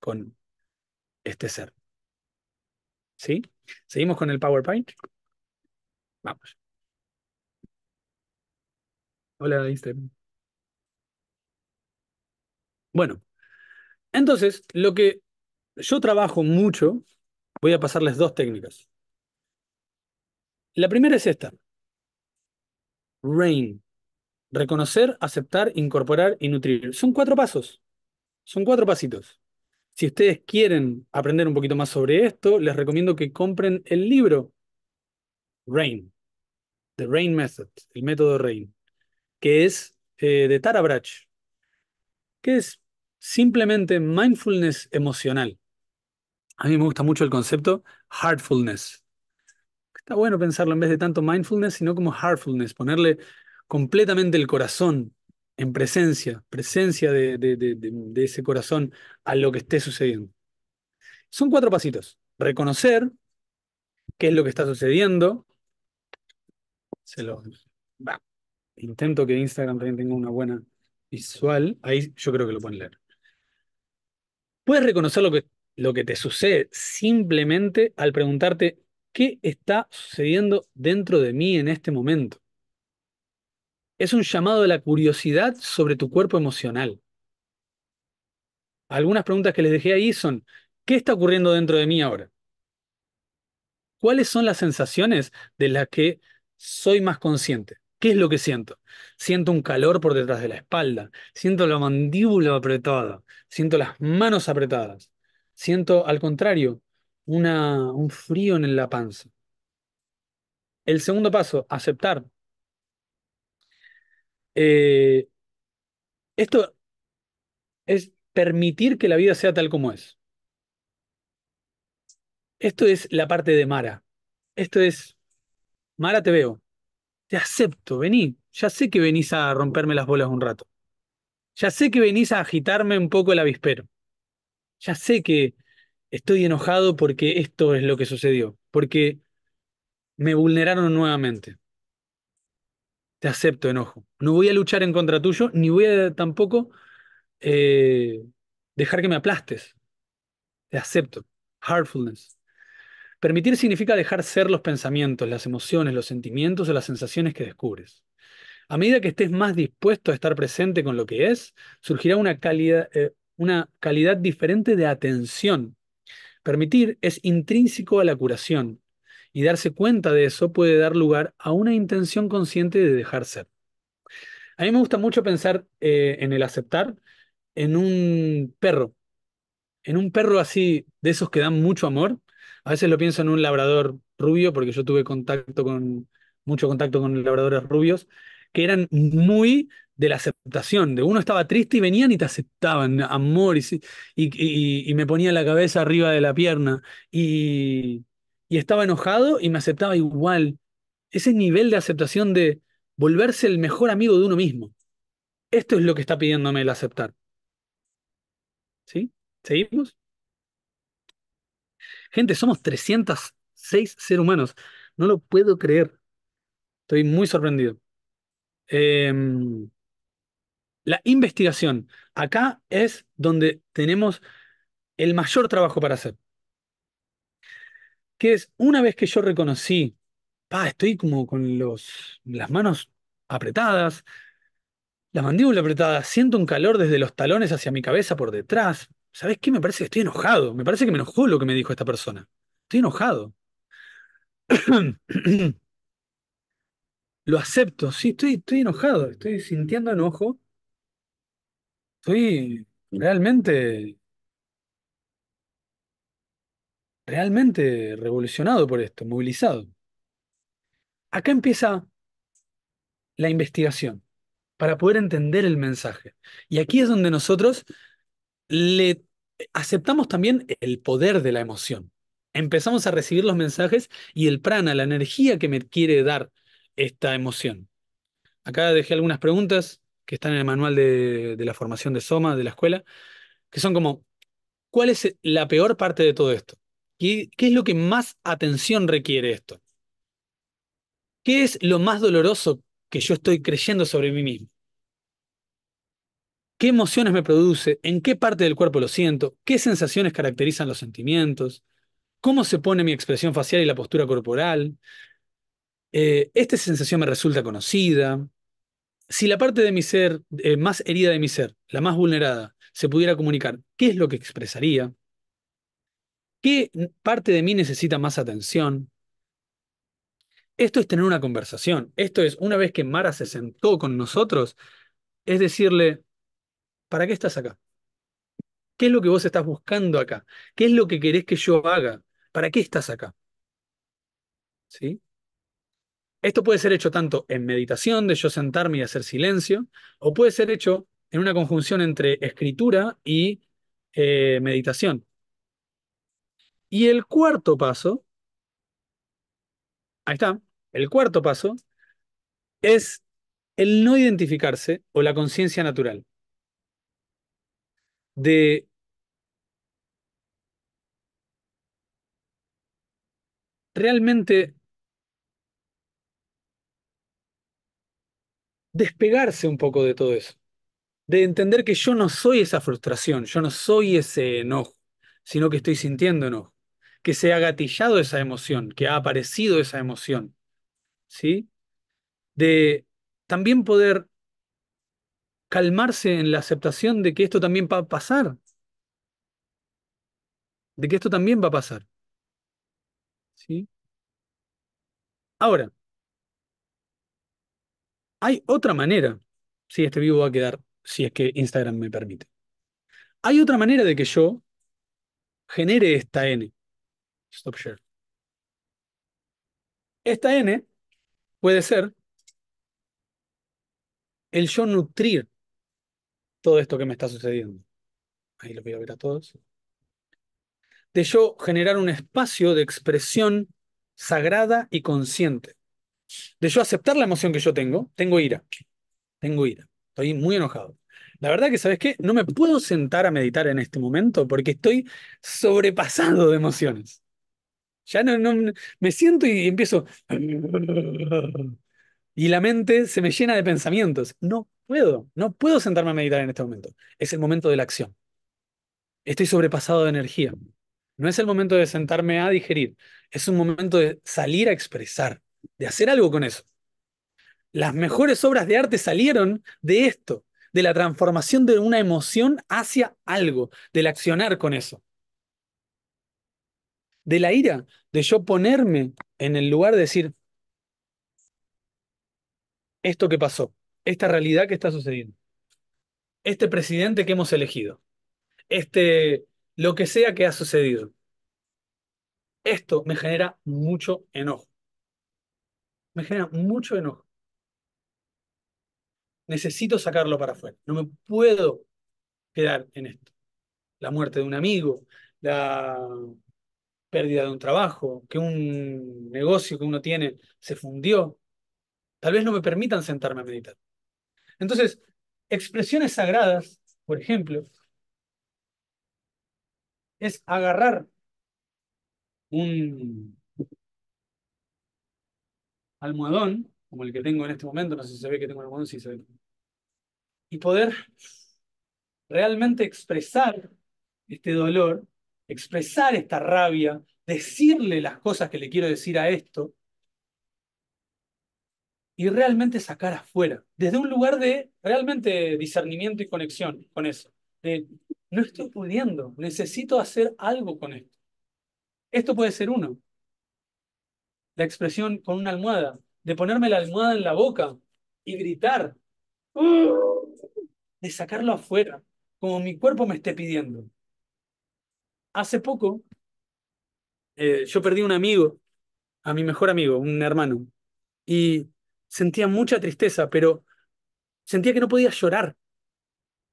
Speaker 1: con este ser. ¿Sí? ¿Seguimos con el PowerPoint? Vamos. Hola, Einstein. Bueno, entonces, lo que yo trabajo mucho, voy a pasarles dos técnicas. La primera es esta. RAIN. Reconocer, aceptar, incorporar y nutrir. Son cuatro pasos. Son cuatro pasitos. Si ustedes quieren aprender un poquito más sobre esto, les recomiendo que compren el libro RAIN, The RAIN Method, el método RAIN, que es eh, de Tara Brach, que es simplemente mindfulness emocional. A mí me gusta mucho el concepto heartfulness. Está bueno pensarlo en vez de tanto mindfulness, sino como heartfulness, ponerle completamente el corazón en presencia, presencia de, ese corazón a lo que esté sucediendo. Son cuatro pasitos. Reconocer qué es lo que está sucediendo. Se lo, Intento que Instagram también tenga una buena visual. Ahí yo creo que lo pueden leer. Puedes reconocer lo que, lo que te sucede simplemente al preguntarte qué está sucediendo dentro de mí en este momento es un llamado de la curiosidad sobre tu cuerpo emocional. Algunas preguntas que les dejé ahí son, ¿qué está ocurriendo dentro de mí ahora? ¿Cuáles son las sensaciones de las que soy más consciente? ¿Qué es lo que siento? Siento un calor por detrás de la espalda, siento la mandíbula apretada, siento las manos apretadas, siento, al contrario, un frío en la panza. El segundo paso, aceptar eh, esto es permitir que la vida sea tal como es. Esto es la parte de Mara. Esto es, Mara, te veo. Te acepto, vení. Ya sé que venís a romperme las bolas un rato. Ya sé que venís a agitarme un poco el avispero. Ya sé que estoy enojado porque esto es lo que sucedió, porque me vulneraron nuevamente te acepto enojo. No voy a luchar en contra tuyo, ni voy a tampoco eh, dejar que me aplastes. Te acepto. Heartfulness. Permitir significa dejar ser los pensamientos, las emociones, los sentimientos o las sensaciones que descubres. A medida que estés más dispuesto a estar presente con lo que es, surgirá una calidad eh, diferente de atención. Permitir es intrínseco a la curación, y darse cuenta de eso puede dar lugar a una intención consciente de dejar ser. A mí me gusta mucho pensar eh, en el aceptar en un perro, en un perro así de esos que dan mucho amor. A veces lo pienso en un labrador rubio, porque yo tuve contacto con, mucho contacto con labradores rubios, que eran muy de la aceptación, de uno estaba triste y venían y te aceptaban, amor, y, y me ponía la cabeza arriba de la pierna, y, y estaba enojado y me aceptaba igual. Ese nivel de aceptación de volverse el mejor amigo de uno mismo. Esto es lo que está pidiéndome el aceptar. ¿Sí? ¿Seguimos? Gente, somos 306 seres humanos. No lo puedo creer. Estoy muy sorprendido. Em, la investigación. Acá es donde tenemos el mayor trabajo para hacer que es una vez que yo reconocí, pa, estoy como con los, las manos apretadas, la mandíbula apretada, siento un calor desde los talones hacia mi cabeza por detrás. ¿Sabes qué? Me parece que estoy enojado, me parece que me enojó lo que me dijo esta persona. Estoy enojado. lo acepto, sí, estoy, estoy enojado, estoy sintiendo enojo. Estoy realmente realmente revolucionado por esto, movilizado. Acá empieza la investigación para poder entender el mensaje. Y aquí es donde nosotros le aceptamos también el poder de la emoción. Empezamos a recibir los mensajes y el prana, la energía que me quiere dar esta emoción. Acá dejé algunas preguntas que están en el manual de, de la formación de Soma, de la escuela, que son como, ¿cuál es la peor parte de todo esto? ¿Qué, es lo que más atención requiere esto? ¿Qué es lo más doloroso que yo estoy creyendo sobre mí mismo? ¿Qué emociones me produce? ¿En qué parte del cuerpo lo siento? ¿Qué sensaciones caracterizan los sentimientos? ¿Cómo se pone mi expresión facial y la postura corporal? Eh, ¿Esta sensación me resulta conocida? Si la parte de mi ser, eh, más herida de mi ser, la más vulnerada, se pudiera comunicar, ¿qué es lo que expresaría? ¿Qué parte de mí necesita más atención? Esto es tener una conversación. Esto es, una vez que Mara se sentó con nosotros, es decirle, ¿para qué estás acá? ¿Qué es lo que vos estás buscando acá? ¿Qué es lo que querés que yo haga? ¿Para qué estás acá? ¿Sí? Esto puede ser hecho tanto en meditación, de yo sentarme y hacer silencio, o puede ser hecho en una conjunción entre escritura y eh, meditación. Y el cuarto paso, ahí está, el cuarto paso es el no identificarse o la conciencia natural. De realmente despegarse un poco de todo eso, de entender que yo no soy esa frustración, yo no soy ese enojo, sino que estoy sintiendo enojo que se ha gatillado esa emoción, que ha aparecido esa emoción, ¿sí? De también poder calmarse en la aceptación de que esto también va a pasar, de que esto también va a pasar, ¿sí? Ahora, hay otra manera, si este vivo va a quedar, si es que Instagram me permite. Hay otra manera de que yo genere esta N. Stop share. Esta N puede ser el yo nutrir todo esto que me está sucediendo. Ahí lo voy a ver a todos. De yo generar un espacio de expresión sagrada y consciente. De yo aceptar la emoción que yo tengo. Tengo ira. Tengo ira. Estoy muy enojado. La verdad que, ¿sabes qué? No me puedo sentar a meditar en este momento porque estoy sobrepasado de emociones. Ya no, me siento y empiezo. Y la mente se me llena de pensamientos. No puedo, no puedo sentarme a meditar en este momento. Es el momento de la acción. Estoy sobrepasado de energía. No es el momento de sentarme a digerir, es un momento de salir a expresar, de hacer algo con eso. Las mejores obras de arte salieron de esto, de la transformación de una emoción hacia algo, del accionar con eso de la ira, de yo ponerme en el lugar de decir, esto que pasó, esta realidad que está sucediendo, este presidente que hemos elegido, este, lo que sea que ha sucedido. Esto me genera mucho enojo. Me genera mucho enojo. Necesito sacarlo para afuera. No me puedo quedar en esto. La muerte de un amigo, la pérdida de un trabajo, que un negocio que uno tiene se fundió, tal vez no me permitan sentarme a meditar. Entonces, expresiones sagradas, por ejemplo, es agarrar un almohadón, como el que tengo en este momento, no sé si se ve que tengo almohadón, sí se ve, y poder realmente expresar este dolor expresar esta rabia, decirle las cosas que le quiero decir a esto y realmente sacar afuera, desde un lugar de realmente discernimiento y conexión con eso, de no estoy pudiendo, necesito hacer algo con esto. Esto puede ser uno. La expresión con una almohada, de ponerme la almohada en la boca y gritar, ¡Uh! de sacarlo afuera, como mi cuerpo me esté pidiendo hace poco eh, yo perdí un amigo, a mi mejor amigo, un hermano, y sentía mucha tristeza, pero sentía que no podía llorar,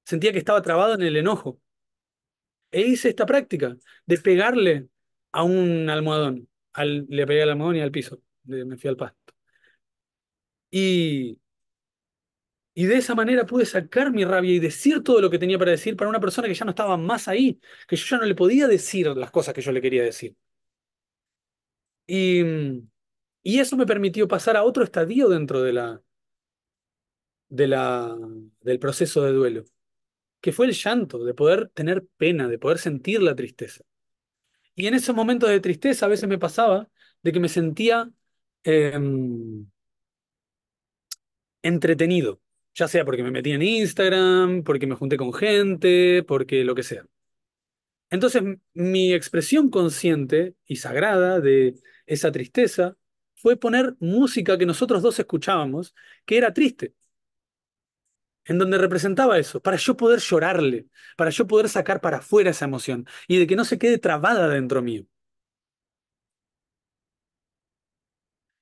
Speaker 1: sentía que estaba trabado en el enojo. E hice esta práctica de pegarle a un almohadón, le pegué al almohadón y al piso, me fui al pasto. Y y de esa manera pude sacar mi rabia y decir todo lo que tenía para decir para una persona que ya no estaba más ahí, que yo ya no le podía decir las cosas que yo le quería decir. Y, y eso me permitió pasar a otro estadio dentro de la, de la, del proceso de duelo, que fue el llanto, de poder tener pena, de poder sentir la tristeza. Y en esos momentos de tristeza a veces me pasaba de que me sentía em, entretenido. Ya sea porque me metí en Instagram, porque me junté con gente, porque lo que sea. Entonces, mi expresión consciente y sagrada de esa tristeza fue poner música que nosotros dos escuchábamos, que era triste, en donde representaba eso, para yo poder llorarle, para yo poder sacar para afuera esa emoción y de que no se quede trabada dentro mío.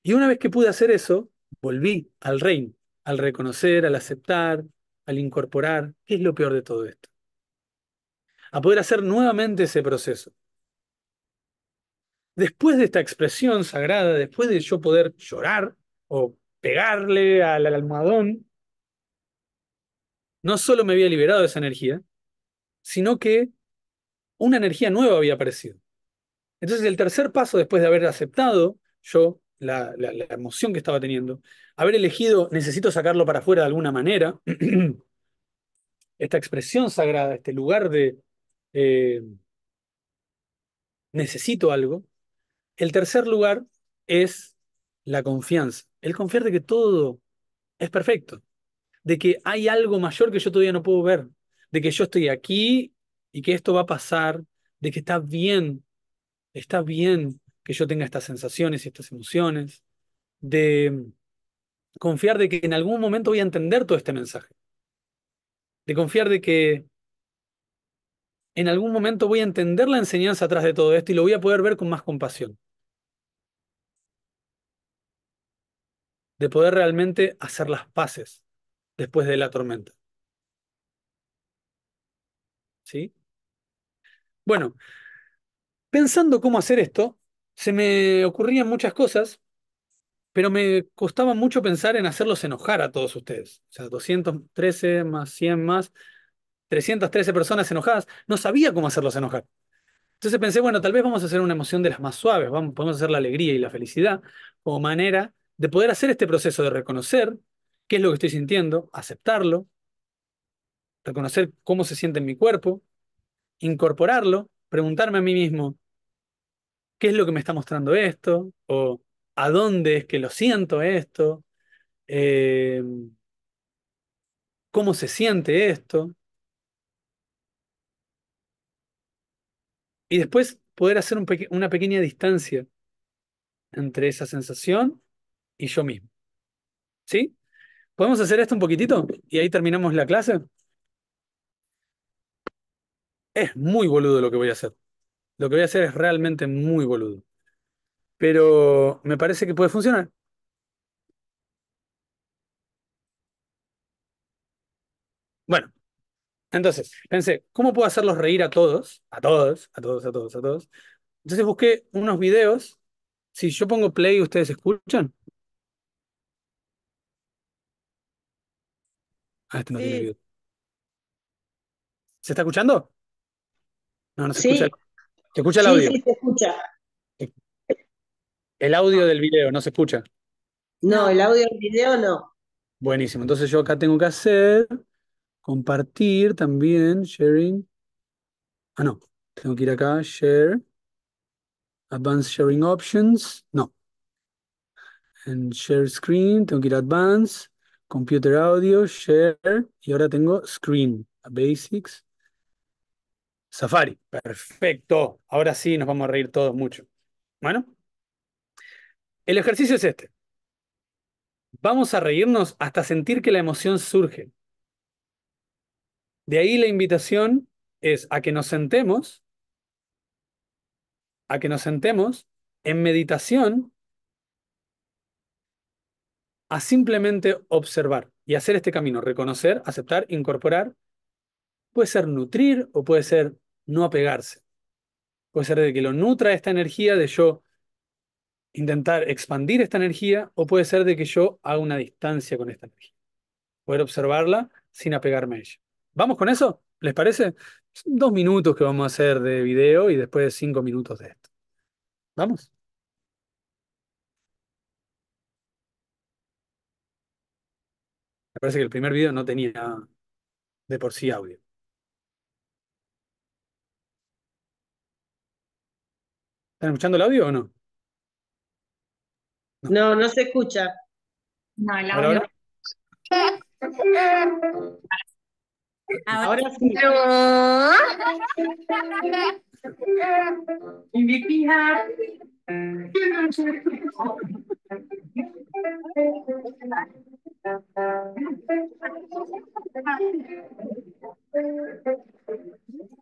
Speaker 1: Y una vez que pude hacer eso, volví al reino al reconocer, al aceptar, al incorporar, ¿qué es lo peor de todo esto? A poder hacer nuevamente ese proceso. Después de esta expresión sagrada, después de yo poder llorar o pegarle al, almohadón, no solo me había liberado esa energía, sino que una energía nueva había aparecido. Entonces el tercer paso, después de haber aceptado yo la, emoción que estaba teniendo, haber elegido necesito sacarlo para afuera de alguna manera, esta expresión sagrada, este lugar de eh, necesito algo. El tercer lugar es la confianza, el confiar de que todo es perfecto, de que hay algo mayor que yo todavía no puedo ver, de que yo estoy aquí y que esto va a pasar, de que está bien, está bien que yo tenga estas sensaciones y estas emociones, de mm, confiar de que en algún momento voy a entender todo este mensaje, de confiar de que en algún momento voy a entender la enseñanza atrás de todo esto y lo voy a poder ver con más compasión. De poder realmente hacer las paces después de la tormenta. ¿Sí? Bueno, pensando cómo hacer esto, se me ocurrían muchas cosas, pero me costaba mucho pensar en hacerlos enojar a todos ustedes. O sea, 213 más 100 más 313 personas enojadas. No sabía cómo hacerlos enojar. Entonces pensé, bueno, tal vez vamos a hacer una emoción de las más suaves, vamos, podemos hacer la alegría y la felicidad como manera de poder hacer este proceso de reconocer qué es lo que estoy sintiendo, aceptarlo, reconocer cómo se siente en mi cuerpo, incorporarlo, preguntarme a mí mismo, ¿qué es lo que me está mostrando esto? ¿O a dónde es que lo siento esto? Eh, ¿Cómo se siente esto? Y después poder hacer una pequeña distancia entre esa sensación y yo mismo. ¿Sí? ¿Podemos hacer esto un poquitito? Y ahí terminamos la clase. Es muy boludo lo que voy a hacer. Lo que voy a hacer es realmente muy boludo. Pero me parece que puede funcionar. Bueno, entonces pensé, ¿cómo puedo hacerlos reír a todos? A todos, a todos, a todos, a todos. Entonces busqué unos videos. Si yo pongo play, ¿ustedes escuchan? Ah, este no tiene video. ¿Se está escuchando? No, no se escucha. ¿Te escucha el audio? Sí, sí, se escucha. El audio del video, ¿no se escucha? No, el audio del video no. Buenísimo. Entonces yo acá tengo que hacer, compartir también, sharing. Ah, no. Tengo que ir acá, share. Advanced sharing options. No. En share screen, tengo que ir a advanced. Computer audio, share. Y ahora tengo screen, basics. Safari, perfecto. Ahora sí nos vamos a reír todos mucho. Bueno, el ejercicio es este. Vamos a reírnos hasta sentir que la emoción surge. De ahí la invitación es a que nos sentemos, a que nos sentemos en meditación a simplemente observar y hacer este camino, reconocer, aceptar, incorporar. Puede ser nutrir o puede ser no apegarse. Puede ser de que lo nutra esta energía, de yo intentar expandir esta energía, o puede ser de que yo haga una distancia con esta energía. Poder observarla sin apegarme a ella. ¿Vamos con eso? ¿Les parece? Son dos minutos que vamos a hacer de video y después cinco minutos de esto. ¿Vamos? Me parece que el primer video no tenía de por sí audio. ¿Están escuchando el audio o no? No, no, se escucha.
Speaker 2: No, el audio. Ahora, ahora? ahora sí.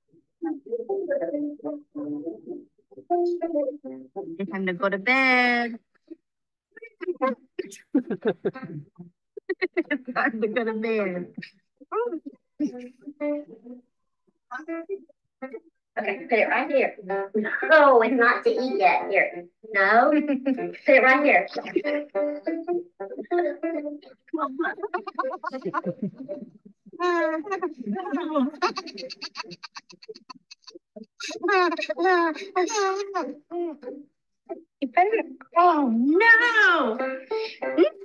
Speaker 2: Time to go to bed. time to go to bed. Okay, put it right here. No, it's not to eat yet. Here. No. put it right here. Oh no!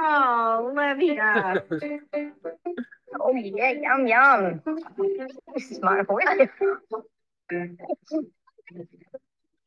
Speaker 2: Oh, Olivia. oh yeah, yum yum. This is my voice.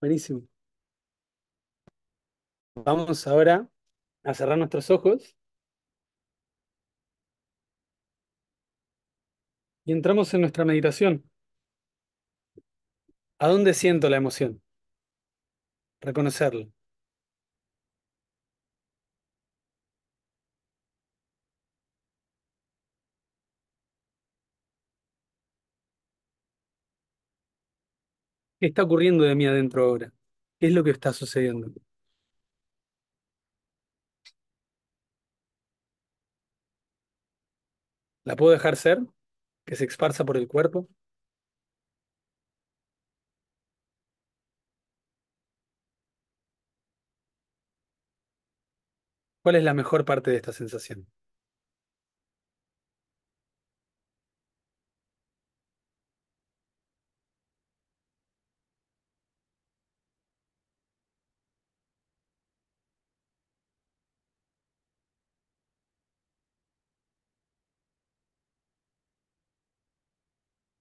Speaker 1: Buenísimo. Vamos ahora a cerrar nuestros ojos y entramos en nuestra meditación. ¿A dónde siento la emoción? Reconocerlo. ¿Qué está ocurriendo de mí adentro ahora? ¿Qué es lo que está sucediendo? ¿La puedo dejar ser? ¿Que se esparza por el cuerpo? ¿Cuál es la mejor parte de esta sensación?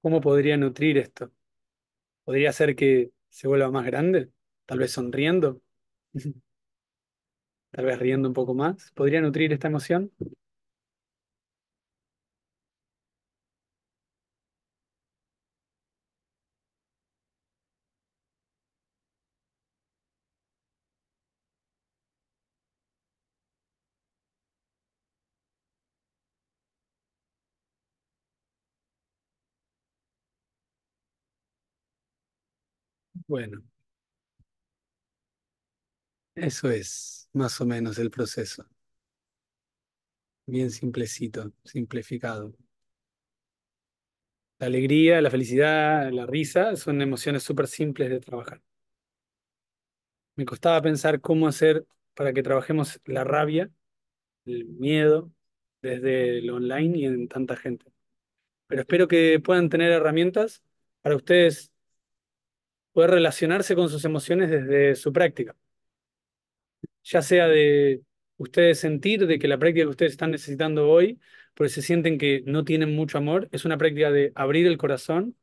Speaker 1: ¿Cómo podría nutrir esto? ¿Podría hacer que se vuelva más grande? Tal vez sonriendo. Tal vez riendo un poco más. ¿Podría nutrir esta emoción? Bueno, eso es más o menos el proceso. Bien simplecito, simplificado. La alegría, la felicidad, la risa son emociones súper simples de trabajar. Me costaba pensar cómo hacer para que trabajemos la rabia, el miedo, desde el online y en tanta gente. Pero espero que puedan tener herramientas para ustedes poder relacionarse con sus emociones desde su práctica. Ya sea de ustedes sentir de que la práctica que ustedes están necesitando hoy, porque se sienten que no tienen mucho amor, es una práctica de abrir el corazón,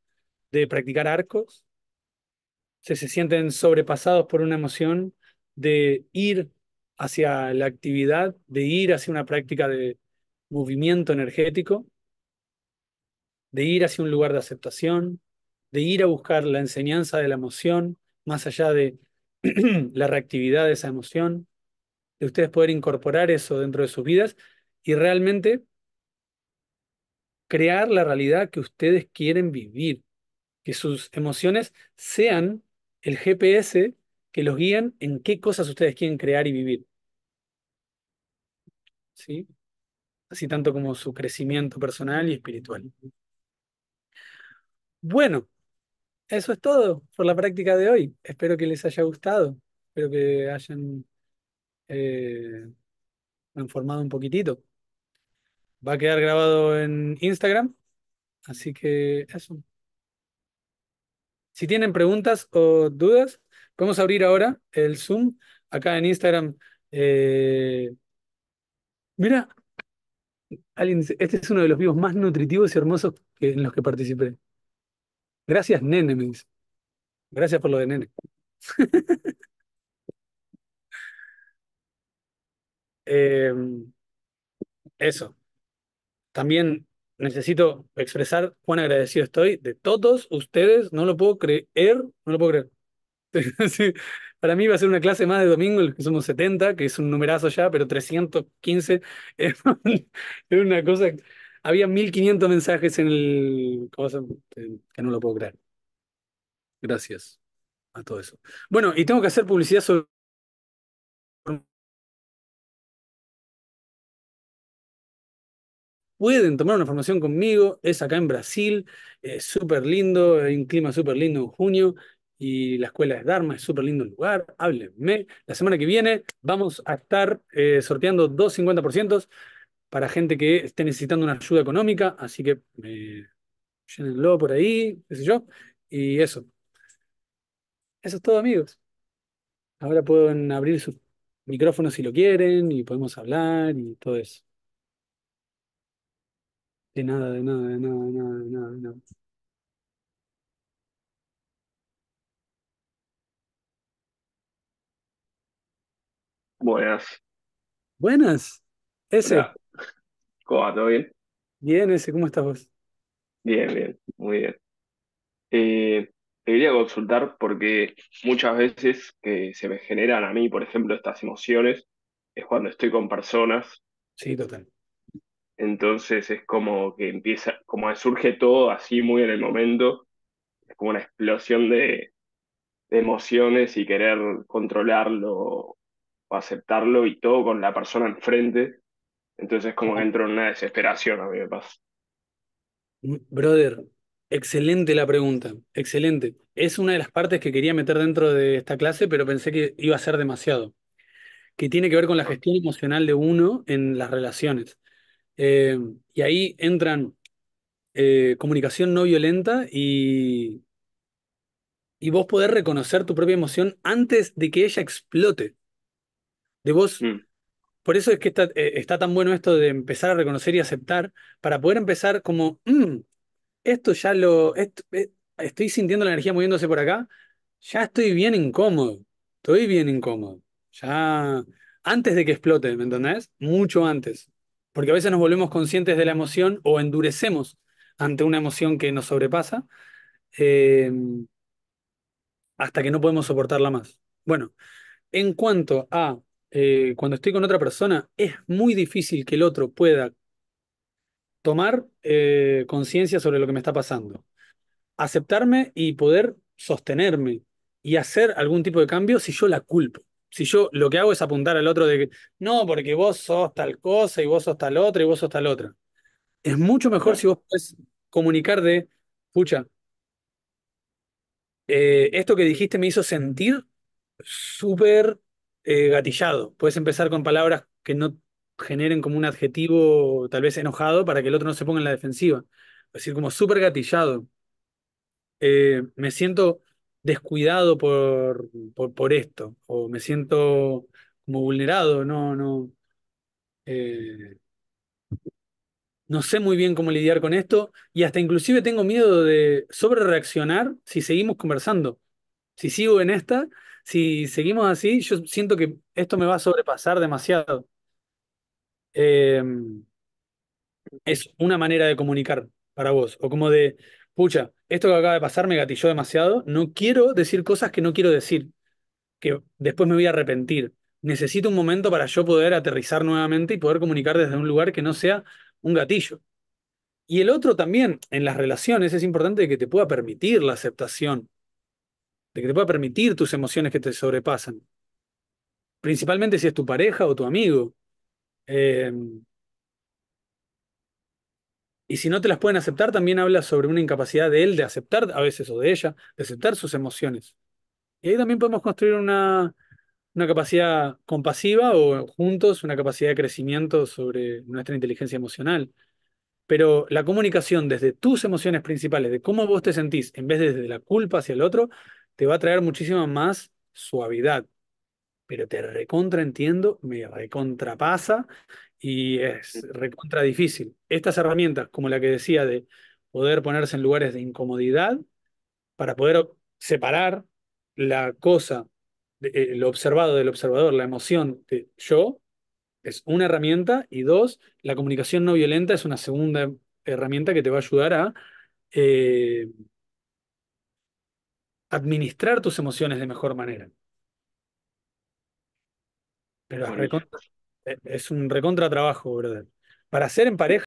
Speaker 1: de practicar arcos, se, se sienten sobrepasados por una emoción, de ir hacia la actividad, de ir hacia una práctica de movimiento energético, de ir hacia un lugar de aceptación, de ir a buscar la enseñanza de la emoción, más allá de la reactividad de esa emoción, de ustedes poder incorporar eso dentro de sus vidas y realmente crear la realidad que ustedes quieren vivir, que sus emociones sean el GPS que los guían en qué cosas ustedes quieren crear y vivir. ¿Sí? Así tanto como su crecimiento personal y espiritual. Bueno, eso es todo por la práctica de hoy. Espero que les haya gustado. Espero que hayan eh, informado un poquitito. Va a quedar grabado en Instagram. Así que eso. Si tienen preguntas o dudas, podemos abrir ahora el Zoom acá en Instagram. Eh, mira, alguien, este es uno de los vivos más nutritivos y hermosos en los que participé. Gracias, nene, me dice. Gracias por lo de nene. Em, eso. También necesito expresar cuán agradecido estoy de todos ustedes. No lo puedo creer, no lo puedo creer. Para mí va a ser una clase más de domingo, que somos 70, que es un numerazo ya, pero 315 es una cosa había 1500 mensajes en el. Eh, que no lo puedo creer. Gracias a todo eso. Bueno, y tengo que hacer publicidad sobre. Pueden tomar una formación conmigo, es acá en Brasil, es súper lindo, hay un clima súper lindo en junio y la escuela es Dharma, es súper lindo el lugar, háblenme. La semana que viene vamos a estar eh, sorteando dos 50% para gente que esté necesitando una ayuda económica, así que eh, llénenlo por ahí, qué sé yo, y eso. Eso es todo, amigos. Ahora pueden abrir sus micrófonos si lo quieren y podemos hablar y todo eso. De nada, de nada, de nada, de nada, de nada, Buenas. Buenas. Ese. ¿Cómo va? ¿Todo bien? Bien, ese, ¿cómo estás vos? Bien, bien, muy bien. Eh, te quería consultar porque muchas veces que se me generan a mí, por ejemplo, estas emociones, es cuando estoy con personas, Sí, total. entonces es como que empieza, como surge todo así muy en el momento, es como una explosión de emociones y querer controlarlo o aceptarlo y todo con la persona enfrente. Entonces como entro en una desesperación a mí me pasa. Mm, brother, excelente la pregunta, excelente. Es una de las partes que quería meter dentro de esta clase, pero pensé que iba a ser demasiado, que tiene que ver con la ah. gestión emocional de uno en las relaciones. Eh, y ahí entran eh, comunicación no violenta y, y vos poder reconocer tu propia emoción antes de que ella explote. De vos mm. Por eso es que eh, está, tan bueno esto de empezar a reconocer y aceptar, para poder empezar como, mm, esto ya lo, eh, estoy sintiendo la energía moviéndose por acá, ya estoy bien incómodo, estoy bien incómodo, ya antes de que explote, ¿me entendés? Mucho antes, porque a veces nos volvemos conscientes de la emoción o endurecemos ante una emoción que nos sobrepasa em, hasta que no podemos soportarla más. Bueno, en cuanto a eh, cuando estoy con otra persona, es muy difícil que el otro pueda tomar eh, conciencia sobre lo que me está pasando, aceptarme y poder sostenerme y hacer algún tipo de cambio si yo la culpo. Si yo lo que hago es apuntar al otro de que no, porque vos sos tal cosa y vos sos tal otra y vos sos tal otra. Es mucho mejor si vos puedes comunicar de, pucha, eh, esto que dijiste me hizo sentir súper eh, gatillado. Puedes empezar con palabras que no generen como un adjetivo tal vez enojado para que el otro no se ponga en la defensiva. Es decir, como súper gatillado. Eh, me siento descuidado por, por, esto, o me siento como vulnerado, no, no. Eh, no sé muy bien cómo lidiar con esto y hasta inclusive tengo miedo de sobre reaccionar si seguimos conversando. Si sigo en esta, si seguimos así, yo siento que esto me va a sobrepasar demasiado. Em, es una manera de comunicar para vos, o como de, pucha, esto que acaba de pasar me gatilló demasiado, no quiero decir cosas que no quiero decir, que después me voy a arrepentir. Necesito un momento para yo poder aterrizar nuevamente y poder comunicar desde un lugar que no sea un gatillo. Y el otro también, en las relaciones es importante que te pueda permitir la aceptación de que te pueda permitir tus emociones que te sobrepasan. Principalmente si es tu pareja o tu amigo. Em, y si no te las pueden aceptar, también habla sobre una incapacidad de él de aceptar, a veces, o de ella, de aceptar sus emociones. Y ahí también podemos construir una, una capacidad compasiva o juntos una capacidad de crecimiento sobre nuestra inteligencia emocional. Pero la comunicación desde tus emociones principales, de cómo vos te sentís, en vez de desde la culpa hacia el otro, te va a traer muchísima más suavidad. Pero te recontra entiendo, me recontrapasa y es recontra difícil. Estas herramientas, como la que decía de poder ponerse en lugares de incomodidad para poder separar la cosa, eh, lo observado del observador, la emoción de yo, es una herramienta y dos, la comunicación no violenta es una segunda herramienta que te va a ayudar a eh, administrar tus emociones de mejor manera. Pero es, un recontra trabajo, ¿verdad? Para ser en pareja